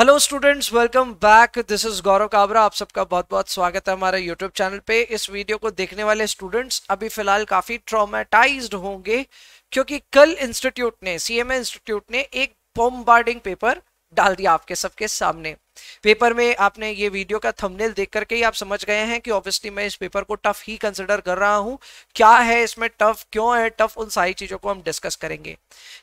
Hello students welcome back this is Gaurav Kabra आप सबका बहुत बहुत स्वागत है हमारे यूट्यूब चैनल पे इस वीडियो को देखने वाले स्टूडेंट्स अभी फिलहाल काफ़ी ट्रॉमेटाइज्ड होंगे क्योंकि कल इंस्टीट्यूट ने सीएमए इंस्टीट्यूट ने एक बार्डिंग पेपर डाल दिया आपके सबके सामने पेपर में आपने ये वीडियो का थंबनेल देख करके ही आप समझ गए हैं कि ऑब्वियसली मैं इस पेपर को टफ ही कंसिडर कर रहा हूँ क्या है इसमें टफ क्यों है टफ उन सारी चीज़ों को हम डिस्कस करेंगे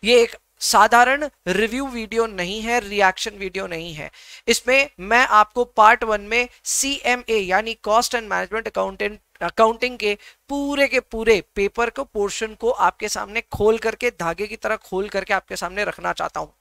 ये एक साधारण रिव्यू वीडियो नहीं है रिएक्शन वीडियो नहीं है इसमें मैं आपको पार्ट वन में सी एम ए यानी cost and management accountant accounting के पूरे के पूरे पेपर को पोर्शन को आपके सामने खोल करके धागे की तरह खोल करके आपके सामने रखना चाहता हूँ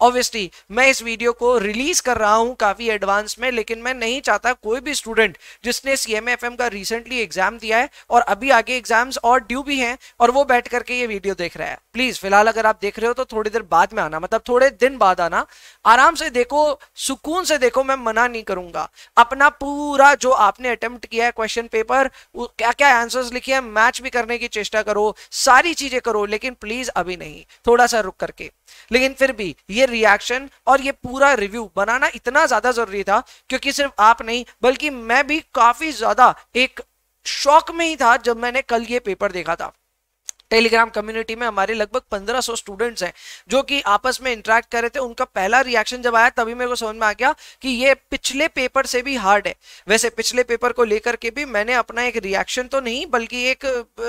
ऑब्वियसली मैं इस वीडियो को रिलीज कर रहा हूं काफी एडवांस में लेकिन मैं नहीं चाहता कोई भी स्टूडेंट जिसने सी एम एफ एम का रिसेंटली एग्जाम दिया है और अभी आगे एग्जाम्स और ड्यू भी हैं और वो बैठ करके ये वीडियो देख रहा है प्लीज फिलहाल अगर आप देख रहे हो तो थोड़ी देर बाद में आना मतलब थोड़े दिन बाद आना आराम से देखो सुकून से देखो मैं मना नहीं करूंगा अपना पूरा जो आपने अटेम्प्ट किया है क्वेश्चन पेपर क्या क्या आंसर्स लिखे हैं मैच भी करने की चेष्टा करो सारी चीजें करो लेकिन प्लीज अभी नहीं थोड़ा सा रुक करके लेकिन फिर भी ये रिएक्शन और ये पूरा रिव्यू बनाना इतना ज्यादा जरूरी था क्योंकि सिर्फ आप नहीं बल्कि मैं भी काफी ज्यादा एक शौक में ही था जब मैंने कल ये पेपर देखा था टेलीग्राम कम्युनिटी में हमारे लगभग 1500 स्टूडेंट्स हैं जो कि आपस में इंटरेक्ट कर रहे थे उनका पहला रिएक्शन जब आया तभी मेरे को समझ में आ गया कि ये पिछले पेपर से भी हार्ड है वैसे पिछले पेपर को लेकर के भी मैंने अपना एक रिएक्शन तो नहीं बल्कि एक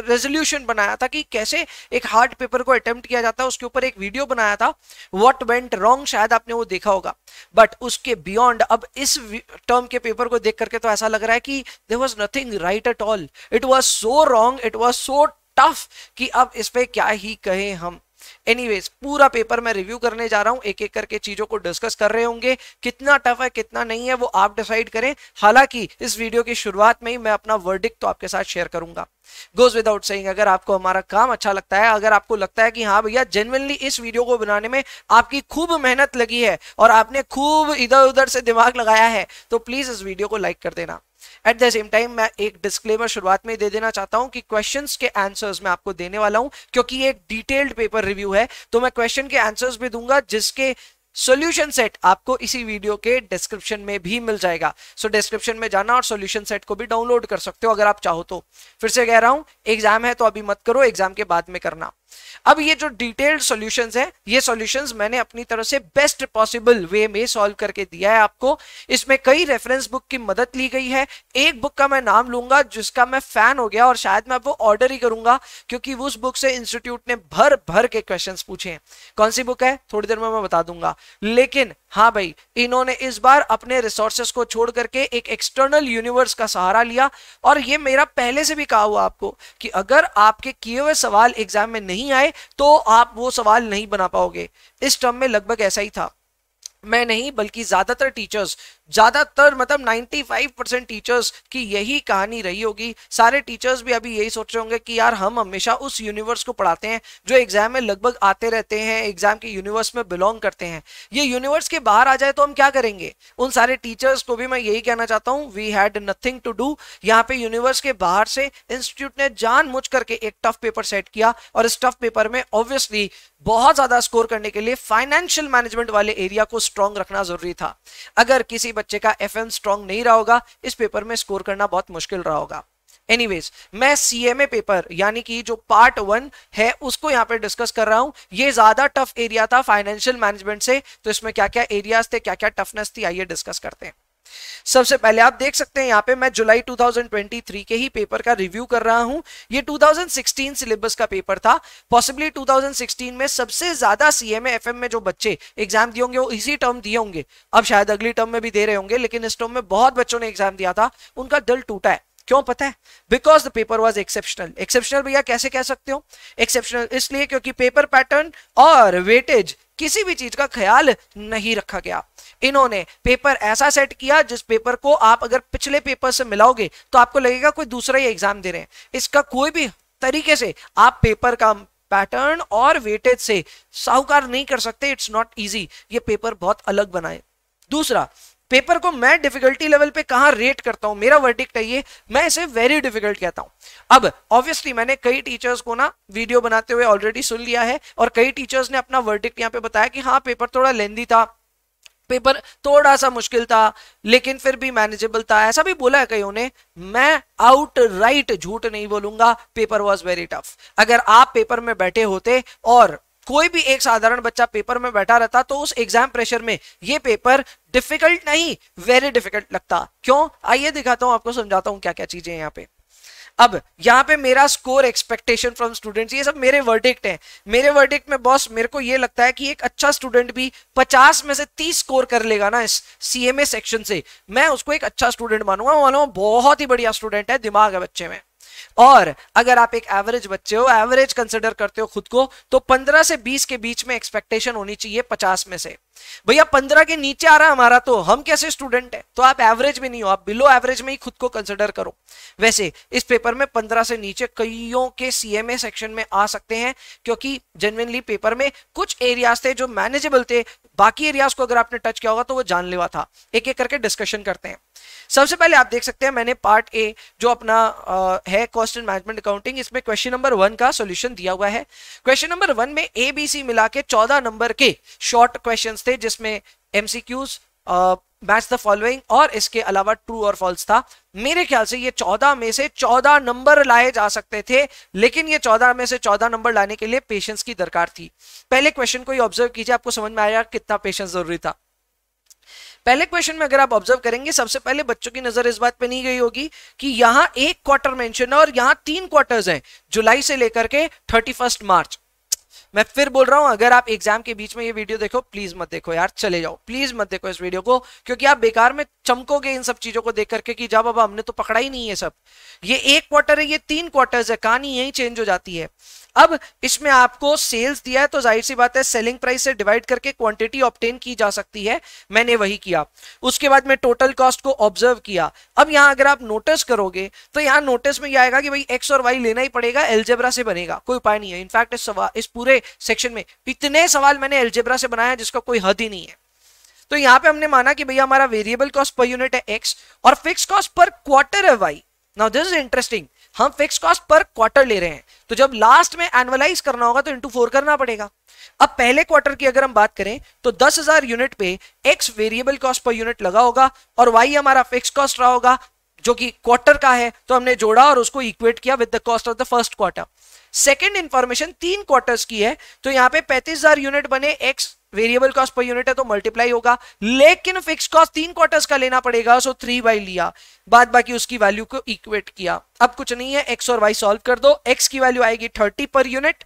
रेजोल्यूशन बनाया था कि कैसे एक हार्ड पेपर को अटेम्प्ट किया जाता है उसके ऊपर एक वीडियो बनाया था वॉट वेंट रॉन्ग शायद आपने वो देखा होगा बट उसके बियॉन्ड अब इस टर्म के पेपर को देख करके तो ऐसा लग रहा है कि there was nothing right at all it was so wrong it was so tough कि अब इस पर क्या ही कहें हम एनीवेज पूरा पेपर मैं रिव्यू करने जा रहा हूं एक एक करके चीजों को डिस्कस कर रहे होंगे कितना टफ है कितना नहीं है वो आप डिसाइड करें हालांकि इस वीडियो की शुरुआत में ही मैं अपना वर्डिक तो आपके साथ शेयर करूंगा गोज विदाउट सेइंग अगर आपको हमारा काम अच्छा लगता है अगर आपको लगता है कि हाँ भैया जेनविनली इस वीडियो को बनाने में आपकी खूब मेहनत लगी है और आपने खूब इधर उधर से दिमाग लगाया है तो प्लीज इस वीडियो को लाइक कर देना एट द सेम टाइम मैं एक डिस्क्लेमर शुरुआत में दे देना चाहता हूँ कि क्वेश्चन के आंसर्स मैं आपको देने वाला हूं क्योंकि ये डिटेल्ड पेपर रिव्यू है तो मैं क्वेश्चन के आंसर्स भी दूंगा जिसके सॉल्यूशन सेट आपको इसी वीडियो के डिस्क्रिप्शन में भी मिल जाएगा सो so, डिस्क्रिप्शन में जाना और सॉल्यूशन सेट को भी डाउनलोड कर सकते हो अगर आप चाहो तो फिर से कह रहा हूं एग्जाम है तो अभी मत करो एग्जाम के बाद में करना अब ये जो डिटेल्ड सॉल्यूशंस हैं ये सॉल्यूशंस मैंने अपनी तरफ से बेस्ट पॉसिबल वे में सॉल्व करके दिया है आपको इसमें कई रेफरेंस बुक की मदद ली गई है एक बुक का मैं नाम लूंगा जिसका मैं फैन हो गया और शायद मैं वो ऑर्डर ही करूंगा क्योंकि उस बुक से इंस्टीट्यूट ने भर भर के क्वेश्चन पूछे हैं कौन सी बुक है थोड़ी देर में मैं बता दूंगा लेकिन हाँ भाई इन्होंने इस बार अपने रिसोर्सेस को छोड़ करके एक एक्सटर्नल यूनिवर्स का सहारा लिया और ये मेरा पहले से भी कहा हुआ आपको कि अगर आपके किए हुए सवाल एग्जाम में नहीं आए तो आप वो सवाल नहीं बना पाओगे इस टर्म में लगभग ऐसा ही था मैं नहीं बल्कि ज़्यादातर टीचर्स ज़्यादातर मतलब 95 परसेंट टीचर्स की यही कहानी रही होगी सारे टीचर्स भी अभी यही सोच रहे होंगे कि यार हम हमेशा उस यूनिवर्स को पढ़ाते हैं जो एग्जाम में लगभग आते रहते हैं एग्जाम के यूनिवर्स में बिलोंग करते हैं ये यूनिवर्स के बाहर आ जाए तो हम क्या करेंगे उन सारे टीचर्स को भी मैं यही कहना चाहता हूँ we had nothing to do यहाँ पे यूनिवर्स के बाहर से इंस्टीट्यूट ने जान मुझ करके एक टफ पेपर सेट किया और इस टफ पेपर में ऑब्वियसली बहुत ज्यादा स्कोर करने के लिए फाइनेंशियल मैनेजमेंट वाले एरिया को स्ट्रॉन्ग रखना जरूरी था अगर किसी बच्चे का एफ एन स्ट्रॉन्ग नहीं रहा होगा इस पेपर में स्कोर करना बहुत मुश्किल रहा होगा एनीवेज मैं सीएमए पेपर यानी कि जो पार्ट वन है उसको यहाँ पे डिस्कस कर रहा हूँ ये ज्यादा टफ एरिया था फाइनेंशियल मैनेजमेंट से तो इसमें क्या क्या एरियाज थे क्या क्या टफनेस थी आइए डिस्कस करते हैं सबसे पहले आप देख सकते हैं यहाँ पे मैं जुलाई 2023 के ही पेपर का रिव्यू कर रहा हूं ये 2016 सिलेबस का पेपर था पॉसिबली 2016 में सबसे ज्यादा सीएमए एफएम में जो बच्चे एग्जाम दिए होंगे वो इसी टर्म दिए होंगे अब शायद अगली टर्म में भी दे रहे होंगे लेकिन इस टर्म में बहुत बच्चों ने एग्जाम दिया था उनका दिल टूटा है क्यों पता है because the paper was exceptional exceptional भैया कैसे कह सकते हो एक्सेप्शनल इसलिए क्योंकि पेपर पैटर्न और वेटेज किसी भी चीज का ख्याल नहीं रखा गया इन्होंने पेपर ऐसा सेट किया जिस पेपर को आप अगर पिछले पेपर से मिलाओगे तो आपको लगेगा कोई दूसरा ही एग्जाम दे रहे हैं इसका कोई भी तरीके से आप पेपर का पैटर्न और वेटेज से साहूकार नहीं कर सकते इट्स नॉट इजी ये पेपर बहुत अलग बनाए दूसरा पेपर को मैं डिफिकल्टी लेवल पे कहा रेट करता हूं मेरा वर्डिक्ट है ये मैं इसे वेरी डिफिकल्ट कहता हूं अब ऑब्वियसली मैंने कई टीचर्स को ना वीडियो बनाते हुए ऑलरेडी सुन लिया है और कई टीचर्स ने अपना वर्डिक्ट यहाँ पे बताया कि हाँ पेपर थोड़ा लेंदी था पेपर थोड़ा सा मुश्किल था लेकिन फिर भी मैनेजेबल था ऐसा भी बोला है कईयों ने मैं आउट राइट झूठ नहीं बोलूंगा पेपर वॉज वेरी टफ अगर आप पेपर में बैठे होते और कोई भी एक साधारण बच्चा पेपर में बैठा रहता तो उस एग्जाम प्रेशर में ये पेपर डिफिकल्ट नहीं वेरी डिफिकल्ट लगता क्यों आइए दिखाता हूं आपको समझाता हूं क्या क्या चीजें यहाँ पे अब यहाँ पे मेरा स्कोर एक्सपेक्टेशन फ्रॉम स्टूडेंट्स ये सब मेरे वर्डिक्ट हैं मेरे वर्डिक्ट में बॉस मेरे को ये लगता है कि एक अच्छा स्टूडेंट भी 50 में से 30 स्कोर कर लेगा ना इस सीएमए सेक्शन से मैं उसको एक अच्छा स्टूडेंट मानूंगा मानो बहुत ही बढ़िया स्टूडेंट है दिमाग है बच्चे में और अगर आप एक एवरेज बच्चे हो एवरेज कंसिडर करते हो खुद को तो 15 से 20 के बीच में एक्सपेक्टेशन होनी चाहिए 50 में से भैया 15 के नीचे आ रहा है हमारा तो हम कैसे स्टूडेंट है तो आप एवरेज में नहीं हो आप बिलो एवरेज में ही खुद को कंसिडर करो वैसे इस पेपर में पंद्रह से नीचे कईयों के सीएमए सेक्शन में आ सकते हैं क्योंकि जेनविनली पेपर में कुछ एरियाज थे जो मैनेजेबल थे बाकी एरियाज को अगर आपने टच किया होगा तो वो जानलेवा था एक एक करके डिस्कशन करते हैं सबसे पहले आप देख सकते हैं मैंने पार्ट ए जो अपना आ, है कॉस्ट एंड मैनेजमेंट अकाउंटिंग इसमें क्वेश्चन नंबर वन का सोल्यूशन दिया हुआ है क्वेश्चन नंबर वन में ए बी सी मिला के चौदह नंबर के शॉर्ट क्वेश्चन थे जिसमें एमसीक्यूज मैच द फॉलोइंग और इसके अलावा ट्रू और फॉल्स था मेरे ख्याल से ये चौदह में से चौदह नंबर लाए जा सकते थे लेकिन ये चौदह में से चौदह नंबर लाने के लिए पेशेंस की दरकार थी पहले क्वेश्चन को ही ऑब्जर्व कीजिए आपको समझ में आएगा कितना पेशेंस जरूरी था पहले क्वेश्चन में अगर आप ऑब्जर्व करेंगे सबसे पहले बच्चों की नजर इस बात पे नहीं गई होगी कि यहां एक क्वार्टर मेंशन है और यहां तीन क्वार्टर्स हैं जुलाई से लेकर के थर्टी मार्च मैं फिर बोल रहा हूँ अगर आप एग्जाम के बीच में ये वीडियो देखो प्लीज मत देखो यार चले जाओ प्लीज मत देखो इस वीडियो को क्योंकि आप बेकार में चमकोगे इन सब चीजों को देख करके कि जा बाबा हमने तो पकड़ा ही नहीं है सब ये एक क्वार्टर है ये तीन क्वार्टर है कहानी यही चेंज हो जाती है अब इसमें आपको सेल्स दिया है तो जाहिर सी बात है सेलिंग प्राइस से डिवाइड करके क्वांटिटी ऑप्टेन की जा सकती है मैंने वही किया उसके बाद मैं टोटल कॉस्ट को ऑब्जर्व किया अब यहां अगर आप नोटिस करोगे तो यहाँ नोटिस में यह आएगा कि भाई एक्स और वाई लेना ही पड़ेगा एल्जेब्रा से बनेगा कोई उपाय नहीं है इनफैक्ट इस सवाल इस पूरे सेक्शन में इतने सवाल मैंने एल्जेब्रा से बनाया जिसका कोई हद ही नहीं है तो यहां पे हमने माना कि भैया हमारा वेरिएबल कॉस्ट पर यूनिट है एक्स और फिक्स कॉस्ट पर क्वार्टर है Y now this is interesting हम फिक्स कॉस्ट पर क्वार्टर ले रहे हैं तो जब लास्ट में एनुअलाइज करना होगा तो इंटू फोर करना पड़ेगा अब पहले क्वार्टर की अगर हम बात करें तो 10,000 यूनिट पे X variable cost per unit लगा होगा और वाई हमारा फिक्स कॉस्ट रहा होगा जो कि क्वार्टर का है तो हमने जोड़ा और उसको इक्वेट किया with the cost of the first quarter second information तीन क्वार्टर्स की है तो यहाँ पे पैंतीस हजार यूनिट बने X variable cost per unit है तो मल्टीप्लाई होगा लेकिन फिक्स कॉस्ट तीन क्वार्टर्स का लेना पड़ेगा सो थ्री वाई लिया बाद बाकी उसकी वैल्यू को इक्वेट किया अब कुछ नहीं है एक्स और वाई सॉल्व कर दो एक्स की वैल्यू आएगी थर्टी पर यूनिट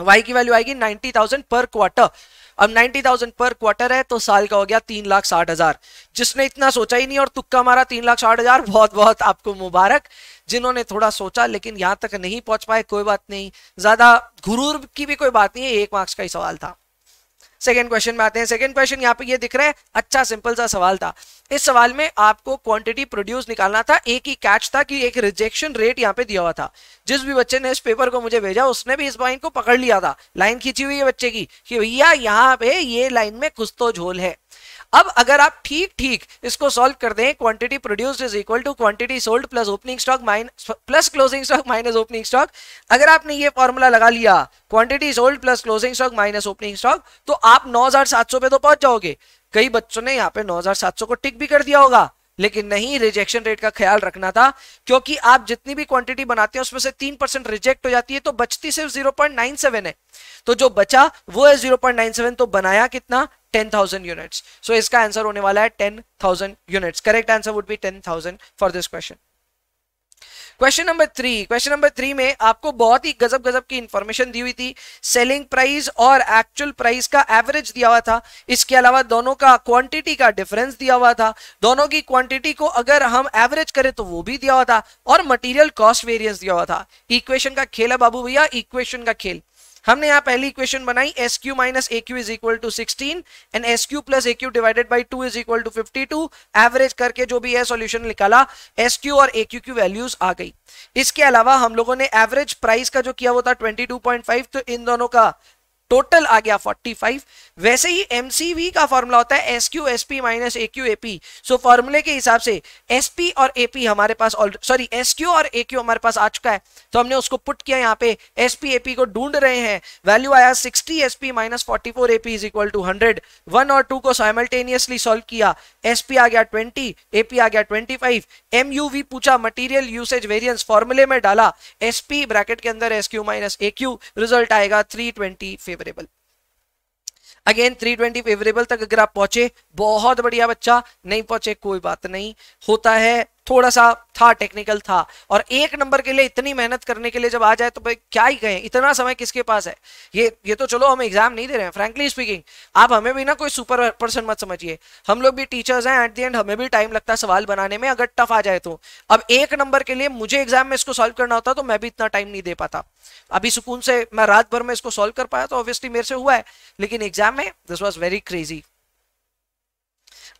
वाई की वैल्यू आएगी नाइनटी थाउजेंड पर क्वार्टर अब 90,000 पर क्वार्टर है तो साल का हो गया तीन लाख साठ हजार जिसने इतना सोचा ही नहीं और तुक्का मारा तीन लाख साठ हजार बहुत बहुत आपको मुबारक जिन्होंने थोड़ा सोचा लेकिन यहाँ तक नहीं पहुंच पाए कोई बात नहीं ज्यादा गुरूर की भी कोई बात नहीं है एक मार्क्स का ही सवाल था सेकेंड क्वेश्चन में आते हैं सेकेंड क्वेश्चन यहाँ पे ये दिख रहा है अच्छा सिंपल सा सवाल था इस सवाल में आपको क्वांटिटी प्रोड्यूस निकालना था एक ही कैच था कि एक रिजेक्शन रेट यहाँ पे दिया हुआ था जिस भी बच्चे ने इस पेपर को मुझे भेजा उसने भी इस पॉइंट को पकड़ लिया था लाइन खींची हुई है बच्चे की कि भैया यहाँ पे ये लाइन में कुछ तो झोल है अब अगर आप ठीक ठीक इसको सॉल्व कर दें quantity produce is equal to quantity sold plus opening stock minus plus closing stock minus opening stock अगर आपने ये फॉर्मूला लगा लिया quantity sold plus closing stock minus opening stock तो आप नौ पे तो पहुंच जाओगे कई बच्चों ने यहाँ पे सौ को टिक भी कर दिया होगा लेकिन नहीं रिजेक्शन रेट का ख्याल रखना था क्योंकि आप जितनी भी क्वांटिटी बनाते हैं उसमें से तीन परसेंट रिजेक्ट हो जाती है तो बचती सिर्फ 0.97 है तो जो बचा वो है 0.97 तो बनाया कितना टेन थाउजेंड यूनिट्स सो इसका आंसर होने वाला है ten thousand units correct answer would be ten thousand for this question question number three question number three में आपको बहुत ही गजब गजब की इंफॉर्मेशन दी हुई थी सेलिंग प्राइस और एक्चुअल प्राइस का एवरेज दिया हुआ था इसके अलावा दोनों का क्वांटिटी का डिफरेंस दिया हुआ था दोनों की क्वांटिटी को अगर हम एवरेज करें तो वो भी दिया हुआ था और मटेरियल कॉस्ट वेरियंस दिया हुआ था इक्वेशन का खेल है बाबू भैया इक्वेशन का खेल हमने यहाँ पहली इक्वेशन बनाई S Q minus A Q is equal to sixteen and S Q plus A Q divided by two is equal to fifty two average करके जो भी है सोल्यूशन निकाला एस क्यू और ए क्यू की वैल्यूज आ गई इसके अलावा हम लोगों ने एवरेज प्राइस का जो किया वो था ट्वेंटी टू पॉइंट फाइव तो इन दोनों का टोटल आ गया 45 वैसे ही एमसीवी का फॉर्मूला होता है S Q S P minus A Q AP so फॉर्मूले के हिसाब से एस पी और एपी हमारे पास सॉरी एस क्यू और ए क्यू हमारे पास आ चुका है तो हमने उसको पुट किया यहाँ पे एस पी ए को ढूंढ रहे हैं वैल्यू आया 60 S P minus forty four AP is equal to hundred one और टू को साइमल्टेनियसली सॉल्व किया एस पी आ गया ट्वेंटी एपी आ गया twenty five M U V पूछा मटीरियल यूसेज वेरियंस फॉर्मूले में डाला एस पी ब्रैकेट के अंदर S Q minus A Q result आएगा three twenty favourable again 320 favourable तक अगर आप पहुंचे बहुत बढ़िया बच्चा नहीं पहुंचे कोई बात नहीं होता है थोड़ा सा था टेक्निकल था और एक नंबर के लिए इतनी मेहनत करने के लिए जब आ जाए तो भाई क्या ही कहें इतना समय किसके पास है ये ये तो चलो हम एग्जाम नहीं दे रहे हैं फ्रेंकली स्पीकिंग आप हमें भी ना कोई सुपर पर्सन मत समझिए हम लोग भी टीचर्स हैं एट दी एंड हमें भी टाइम लगता है सवाल बनाने में अगर टफ आ जाए तो अब एक नंबर के लिए मुझे एग्जाम में इसको सॉल्व करना होता तो मैं भी इतना टाइम नहीं दे पाता अभी सुकून से मैं रात भर में इसको सॉल्व कर पाया तो ऑब्वियसली मेरे से हुआ है लेकिन एग्जाम में दिस वॉज वेरी क्रेजी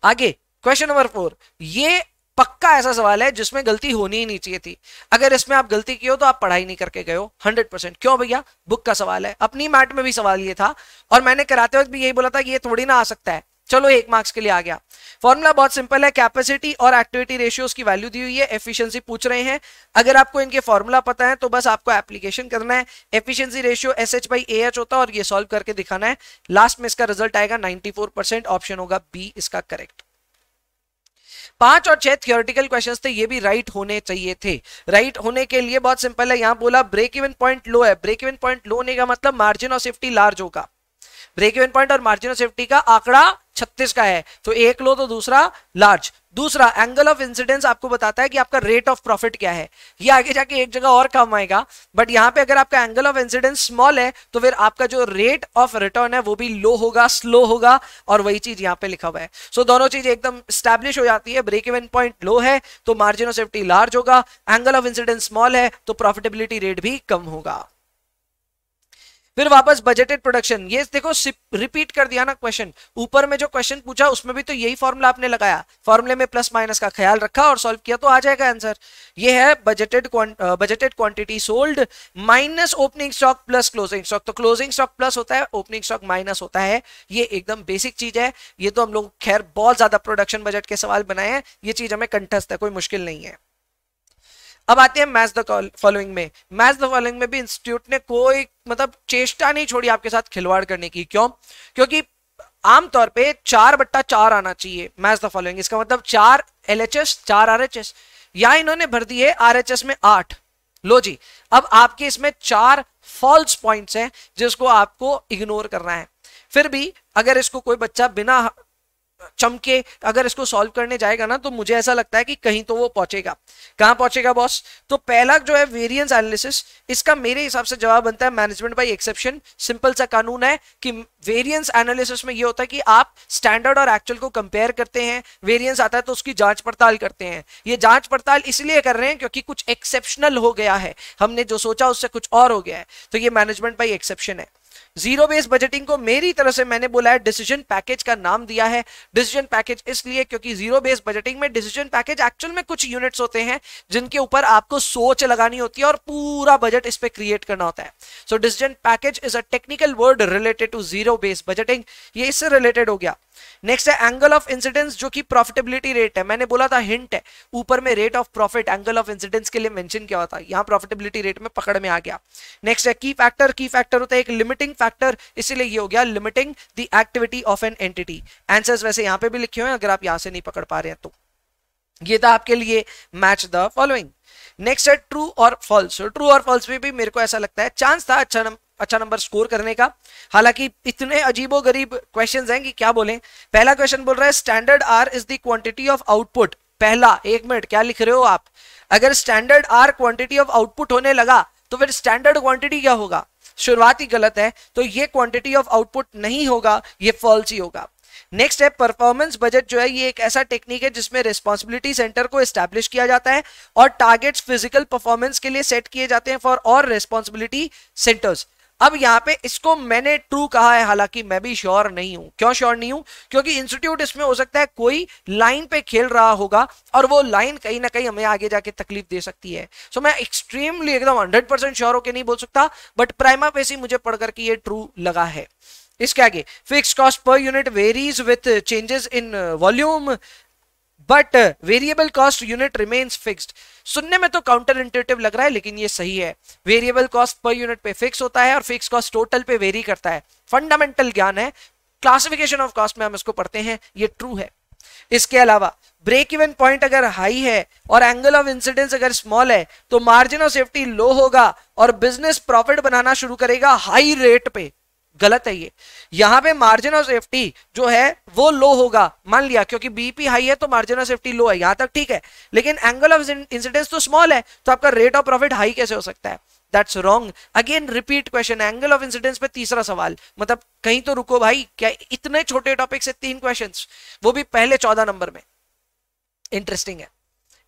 आगे क्वेश्चन नंबर फोर ये पक्का ऐसा सवाल है जिसमें गलती होनी ही नहीं चाहिए थी अगर इसमें आप गलती की हो तो आप पढ़ाई नहीं करके गए हो हंड्रेड परसेंट क्यों भैया बुक का सवाल है अपनी मैट में भी सवाल ये था और मैंने कराते वक्त भी यही बोला था कि ये थोड़ी ना आ सकता है चलो एक मार्क्स के लिए आ गया फॉर्मूला बहुत सिंपल है कैपेसिटी और एक्टिविटी रेशियोज की वैल्यू दी हुई है एफिशियंसी पूछ रहे हैं अगर आपको इनके फॉर्मूला पता है तो बस आपको एप्लीकेशन करना है efficiency ratio S H by A H होता है और ये सॉल्व करके दिखाना है लास्ट में इसका रिजल्ट आएगा फोर परसेंट ऑप्शन होगा बी इसका करेक्ट पांच और छह थियोरिटिकल क्वेश्चंस थे ये भी राइट होने चाहिए थे राइट होने के लिए बहुत सिंपल है यहां बोला ब्रेक इवन पॉइंट लो है ब्रेक इवन पॉइंट लो होने का मतलब मार्जिन ऑफ सेफ्टी लार्ज होगा ब्रेक इवन पॉइंट और मार्जिन ऑफ सेफ्टी का आंकड़ा छत्तीस का है तो एक लो तो दूसरा लार्ज दूसरा एंगल ऑफ इंसिडेंस आपको बताता है कि आपका रेट ऑफ प्रॉफिट क्या है ये आगे जाके एक जगह और कम आएगा बट यहाँ पे अगर आपका एंगल ऑफ इंसिडेंस स्मॉल है तो फिर आपका जो रेट ऑफ रिटर्न है वो भी लो होगा स्लो होगा और वही चीज यहाँ पे लिखा हुआ है सो so, दोनों चीज एकदम स्टैब्लिश हो जाती है ब्रेक इवन पॉइंट लो है तो मार्जिन ऑफ सेफ्टी लार्ज होगा एंगल ऑफ इंसिडेंस स्मॉल है तो प्रॉफिटेबिलिटी रेट भी कम होगा फिर वापस बजटेड प्रोडक्शन ये देखो रिपीट कर दिया ना क्वेश्चन ऊपर में जो क्वेश्चन पूछा उसमें भी तो यही फॉर्मूला आपने लगाया फॉर्मूले में प्लस माइनस का ख्याल रखा और सॉल्व किया तो आ जाएगा आंसर ये है budgeted budgeted quantity sold minus opening stock plus closing stock तो क्लोजिंग स्टॉक प्लस होता है ओपनिंग स्टॉक माइनस होता है ये एकदम बेसिक चीज है ये तो हम लोग खैर बहुत ज्यादा प्रोडक्शन बजट के सवाल बनाए हैं ये चीज हमें कंठस्थ है कोई मुश्किल नहीं है अब आते हैं मैच द फॉलोइंग में मैच द फॉलोइंग में भी इंस्टीट्यूट ने कोई मतलब चेष्टा नहीं छोड़ी आपके साथ खिलवाड़ करने की क्यों क्योंकि आमतौर पे चार बट्टा चार आना चाहिए मैच द फॉलोइंग इसका मतलब चार एल चार आर या इन्होंने भर दिए आर में आठ लो जी अब आपके इसमें चार फॉल्स पॉइंट्स हैं जिसको आपको इग्नोर करना है फिर भी अगर इसको कोई बच्चा बिना चमके अगर इसको सॉल्व करने जाएगा ना तो मुझे ऐसा लगता है कि कहीं तो वो पहुंचेगा कहां पहुंचेगा बॉस तो पहला जो है वेरियंस एनालिसिस इसका मेरे हिसाब से जवाब बनता है मैनेजमेंट बाई एक्सेप्शन सिंपल सा कानून है कि वेरियंस एनालिसिस में ये होता है कि आप स्टैंडर्ड और एक्चुअल को कंपेयर करते हैं वेरियंस आता है तो उसकी जांच पड़ताल करते हैं ये जांच पड़ताल इसलिए कर रहे हैं क्योंकि कुछ एक्सेप्शनल हो गया है हमने जो सोचा उससे कुछ और हो गया है तो ये मैनेजमेंट बाई एक्सेप्शन है जीरो बेस बजटिंग को मेरी तरफ से मैंने बोला है डिसीजन पैकेज का नाम दिया है डिसीजन पैकेज इसलिए क्योंकि जीरो बेस बजटिंग में डिसीजन पैकेज एक्चुअल में कुछ यूनिट्स होते हैं जिनके ऊपर आपको सोच लगानी होती है और पूरा बजट इस पर क्रिएट करना होता है so decision package is a technical word related to zero base budgeting ये इससे रिलेटेड हो गया नेक्स्ट है एंगल ऑफ इंसिडेंस जो कि प्रॉफिटेबिलिटी रेट है मैंने बोला था हिंट है ऊपर में rate of profit angle of incidence के लिए मेंशन किया था यहाँ प्रॉफिटेबिलिटी रेट में पकड़ में आ गया नेक्स्ट है की फैक्टर की फैक्टर होता है एक लिमिटिंग फैक्टर इसीलिए ये हो गया limiting the activity of an entity answer वैसे यहाँ पे भी लिखे हुए हैं अगर आप यहाँ से नहीं पकड़ पा रहे हैं तो ये था आपके लिए मैच द फॉलोइंग नेक्स्ट है ट्रू और फॉल्स ट्रू और फॉल्स में भी मेरे को ऐसा लगता है चांस था अच्छा अच्छा नंबर स्कोर करने का हालांकि इतने अजीबो गरीब क्वेश्चन हैं कि क्या बोलें पहला क्वेश्चन बोल रहा है standard hour is the quantity of output पहला एक मिनट क्या लिख रहे हो आप अगर standard hour quantity of output होने लगा तो फिर स्टैंडर्ड क्वांटिटी क्या होगा शुरुआत ही गलत है तो ये क्वांटिटी ऑफ आउटपुट नहीं होगा ये फॉल्स ही होगा नेक्स्ट है परफॉर्मेंस बजट जो है ये एक ऐसा टेक्निक है जिसमें रिस्पॉन्सिबिलिटी सेंटर को स्टैब्लिश किया जाता है और टारगेट्स फिजिकल परफॉर्मेंस के लिए सेट किए जाते हैं फॉर और रिस्पॉन्सिबिलिटी सेंटर्स अब यहाँ पे इसको मैंने ट्रू कहा है हालांकि मैं भी श्योर नहीं हूं क्यों श्योर नहीं हूं क्योंकि इंस्टीट्यूट इसमें हो सकता है कोई लाइन पे खेल रहा होगा और वो लाइन कहीं ना कहीं हमें आगे जाके तकलीफ दे सकती है सो so, मैं एक्सट्रीमली एकदम हंड्रेड परसेंट श्योर होकर नहीं बोल सकता बट प्राइमा पेसी मुझे पढ़ करके ये ट्रू लगा है इसके आगे fix cost per unit varies with changes in volume but variable cost unit remains fixed सुनने में तो काउंटर इंटेटिव लग रहा है लेकिन ये सही है वेरिएबल कॉस्ट पर यूनिट पे फिक्स होता है और फिक्स कॉस्ट टोटल पे वेरी करता है फंडामेंटल ज्ञान है क्लासिफिकेशन ऑफ कॉस्ट में हम इसको पढ़ते हैं ये ट्रू है इसके अलावा ब्रेक इवन पॉइंट अगर हाई है और एंगल ऑफ इंसिडेंस अगर स्मॉल है तो मार्जिन ऑफ सेफ्टी लो होगा और बिजनेस प्रॉफिट बनाना शुरू करेगा हाई रेट पे गलत है ये यहाँ पे मार्जिन ऑफ सेफ्टी जो है वो लो होगा मान लिया क्योंकि बीपी हाई है तो मार्जिन ऑफ सेफ्टी लो है यहां तक ठीक है लेकिन एंगल ऑफ इंसिडेंस तो स्मॉल है तो आपका रेट ऑफ प्रॉफिट हाई कैसे हो सकता है that's wrong again repeat question angle of incidence पे तीसरा सवाल मतलब कहीं तो रुको भाई क्या इतने छोटे टॉपिक से तीन क्वेश्चन वो भी पहले चौदह नंबर में इंटरेस्टिंग है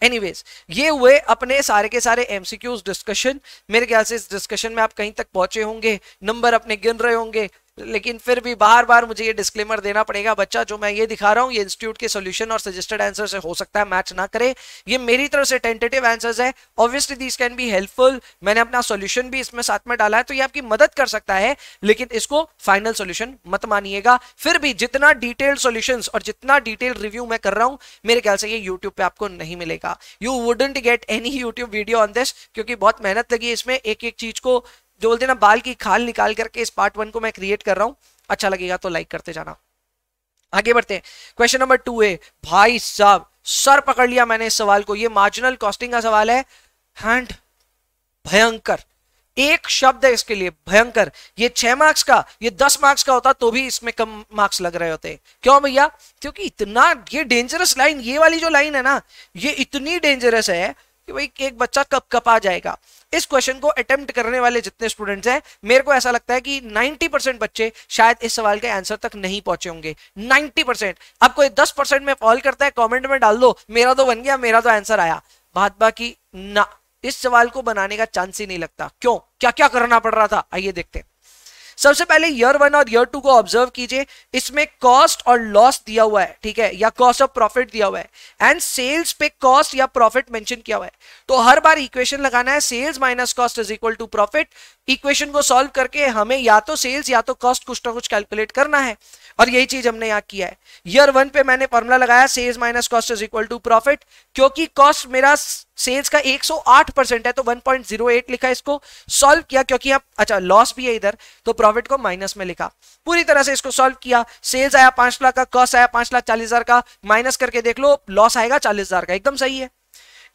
एनीवेज ये हुए अपने सारे के सारे एमसीक्यूज डिस्कशन मेरे ख्याल से इस डिस्कशन में आप कहीं तक पहुंचे होंगे नंबर अपने गिन रहे होंगे लेकिन फिर भी बार बार मुझे ये डिस्क्लेमर देना पड़ेगा बच्चा जो मैं ये दिखा रहा हूँ ये इंस्टीट्यूट के सोल्यूशन और सजेस्टेड आंसर से हो सकता है मैच ना करे ये मेरी तरफ से टेंटेटिव आंसर्स है obviously this can be helpful मैंने अपना सोल्यूशन भी इसमें साथ में डाला है तो ये आपकी मदद कर सकता है लेकिन इसको फाइनल सोल्यूशन मत मानिएगा फिर भी जितना डिटेल्ड सोल्यूशन और जितना डिटेल रिव्यू मैं कर रहा हूँ मेरे ख्याल से ये यूट्यूब पे आपको नहीं मिलेगा you wouldn't get any YouTube video on this क्योंकि बहुत मेहनत लगी इसमें एक एक चीज को जो बोलते हैं ना बाल की खाल निकाल करके इस पार्ट वन को मैं क्रिएट कर रहा हूं अच्छा लगेगा तो लाइक करते जाना आगे बढ़ते हैं क्वेश्चन नंबर टू है भाई साहब सर पकड़ लिया मैंने इस सवाल को ये मार्जिनल कॉस्टिंग का सवाल है हैंड भयंकर एक शब्द है इसके लिए भयंकर ये छह मार्क्स का ये दस मार्क्स का होता तो भी इसमें कम मार्क्स लग रहे होते क्यों भैया क्योंकि इतना ये डेंजरस लाइन ये वाली जो लाइन है ना ये इतनी डेंजरस है कि भाई एक बच्चा कप कपा जाएगा इस क्वेश्चन को अटेम्प्ट करने वाले जितने स्टूडेंट्स हैं मेरे को ऐसा लगता है कि 90 परसेंट बच्चे शायद इस सवाल के आंसर तक नहीं पहुंचे होंगे 90 परसेंट अब कोई दस परसेंट में कॉल करता है कमेंट में डाल दो मेरा तो बन गया मेरा तो आंसर आया बात बाकी ना इस सवाल को बनाने का चांस ही नहीं लगता क्यों क्या क्या करना पड़ रहा था आइए देखते हैं सबसे पहले ईयर वन और ईयर टू को ऑब्जर्व कीजिए इसमें कॉस्ट और लॉस दिया हुआ है ठीक है या कॉस्ट ऑफ प्रॉफिट दिया हुआ है एंड सेल्स पे कॉस्ट या प्रॉफिट मेंशन किया हुआ है तो हर बार इक्वेशन लगाना है sales minus cost is equal to profit equation को सॉल्व करके हमें या तो सेल्स या तो कॉस्ट कुछ ना कुछ कैलकुलेट करना है और यही चीज हमने यहाँ किया है ईयर वन पे मैंने फॉर्मुला लगाया sales minus cost is equal to profit क्योंकि कॉस्ट मेरा सेल्स का 108 परसेंट है तो 1.08 लिखा इसको सॉल्व किया क्योंकि आप अच्छा लॉस भी है इधर तो प्रॉफिट को माइनस में लिखा पूरी तरह से इसको सॉल्व किया सेल्स आया पांच लाख का कॉस्ट आया पांच लाख चालीस हजार का माइनस करके देख लो लॉस आएगा चालीस हजार का एकदम सही है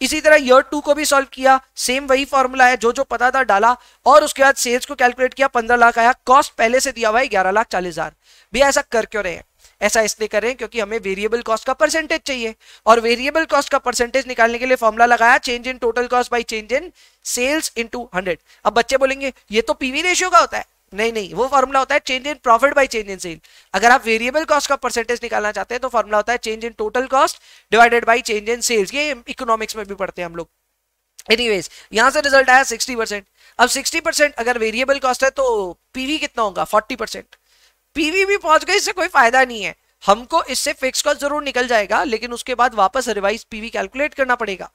इसी तरह ईयर टू को भी सॉल्व किया सेम वही फॉर्मूला है जो जो पता था डाला और उसके बाद सेल्स को कैलकुलेट किया पंद्रह लाख आया कॉस्ट पहले से दिया हुआ है ग्यारह लाख चालीस हजार भैया ऐसा कर क्यों रहे हैं ऐसा इसलिए करें क्योंकि हमें वेरिएबल कॉस्ट का परसेंटेज चाहिए और वेरिएबल कॉस्ट का परसेंटेज निकालने के लिए फॉर्मुला लगाया change in total cost by change in sales into hundred अब बच्चे बोलेंगे ये तो पीवी रेशियो का होता है नहीं नहीं वो फॉर्मुला होता है change in profit by change in sale अगर आप वेरिएबल कॉस्ट का परसेंटेज निकालना चाहते हैं तो फॉर्मुला होता है change in total cost divided by change in sales ये इकोनॉमिक्स में भी पढ़ते हैं हम लोग एनीवेज यहां से रिजल्ट आया 60 परसेंट अब 60 परसेंट अगर वेरिएबल कॉस्ट है तो पीवी कितना होगा फोर्टी परसेंट पीवी भी पहुंच गई इससे कोई फायदा नहीं है हमको इससे फिक्स कॉस्ट जरूर निकल जाएगा लेकिन उसके बाद वापस रिवाइज पीवी कैलकुलेट करना पड़ेगा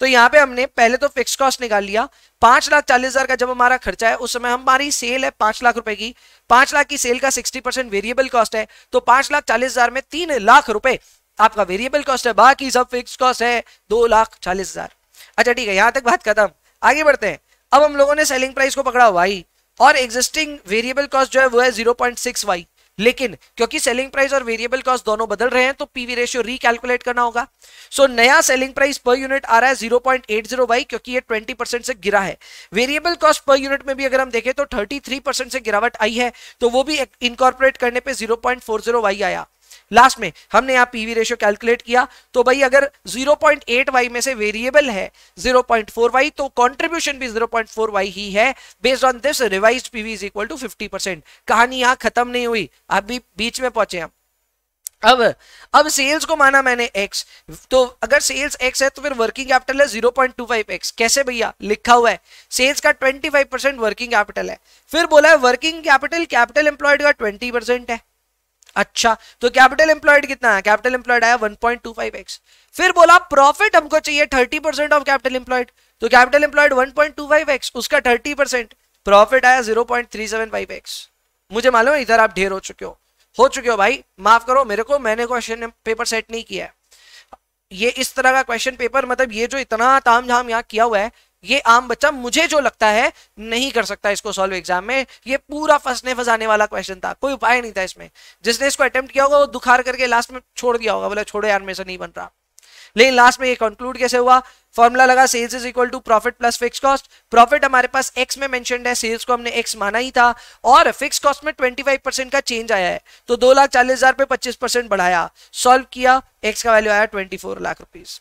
तो यहाँ पे हमने पहले तो फिक्स कॉस्ट निकाल लिया पांच लाख चालीस हजार का जब हमारा खर्चा है उस समय हमारी सेल है पांच लाख रुपए की पांच लाख की सेल का सिक्सटी परसेंट वेरिएबल कॉस्ट है तो पांच लाख चालीस हजार में तीन लाख रुपए आपका वेरिएबल कॉस्ट है बाकी सब फिक्स कॉस्ट है दो लाख चालीस हजार अच्छा ठीक है यहाँ तक बात खत्म आगे बढ़ते हैं अब हम लोगों ने सेलिंग प्राइस को पकड़ा हुआ ही और एग्जिस्टिंग वेरिएबल कॉस्ट जो है वो है जीरो पॉइंट सिक्स वाई लेकिन क्योंकि सेलिंग प्राइस और वेरिएबल कॉस्ट दोनों बदल रहे हैं तो पीवी रेशियो रिकैलकुलेट करना होगा सो so, नया सेलिंग प्राइस पर यूनिट आ रहा है 0.80 वाई क्योंकि ये 20 परसेंट से गिरा है वेरिएबल कॉस्ट पर यूनिट में भी अगर हम देखें तो 33 परसेंट से गिरावट आई है तो वो भी इनकॉर्पोरेट करने पे 0.40 वाई आया लास्ट में हमने यहाँ पीवी रेशियो कैलकुलेट किया तो भाई अगर 0.8y में से वेरिएबल है 0.4y तो कंट्रीब्यूशन भी 0.4y ही है based on this revise PV is equal to 50 percent कहानी यहाँ खत्म नहीं हुई अभी बीच में पहुंचे हम अब अब सेल्स को माना मैंने एक्स तो अगर सेल्स एक्स है तो फिर वर्किंग कैपिटल है 0.25x कैसे भैया लिखा हुआ है सेल्स का 25 परसेंट वर्किंग कैपिटल है फिर बोला है वर्किंग कैपिटल कैपिटल एम्प्लॉयड का 20 परसेंट है अच्छा तो कैपिटल एम्प्लॉयड कितना है कैपिटल एम्प्लॉयड आया 1.25x फिर बोला प्रॉफिट हमको चाहिए 30 परसेंट ऑफ कैपिटल एम्प्लॉयड तो कैपिटल एम्प्लॉयड 1.25x उसका 30 प्रॉफिट आया 0.375x मुझे मालूम है इधर आप ढेर हो चुके हो हो चुके हो भाई माफ करो मेरे को मैंने क्वेश्चन पेपर सेट नहीं किया है ये इस तरह का क्वेश्चन पेपर मतलब ये जो इतना ताम झाम यहाँ किया हुआ है ये आम बच्चा मुझे जो लगता है नहीं कर सकता इसको सॉल्व एग्जाम में ये पूरा फंसने फंसाने वाला क्वेश्चन था कोई उपाय नहीं था इसमें जिसने इसको अटेम्प्ट किया होगा वो दुखार करके लास्ट में छोड़ दिया होगा बोले छोड़ो यार में से नहीं बन रहा लेकिन लास्ट में ये कंक्लूड कैसे हुआ फॉर्मूला लगा sales is equal to profit plus fix cost profit हमारे पास एक्स में मेंशन है सेल्स को हमने एक्स माना ही था और फिक्स कॉस्ट में फाइव परसेंट का चेंज आया है तो दो लाख चालीस हजार पे पच्चीस परसेंट बढ़ाया सॉल्व किया एक्स का वैल्यू आया ट्वेंटी फोर लाख रुपीज़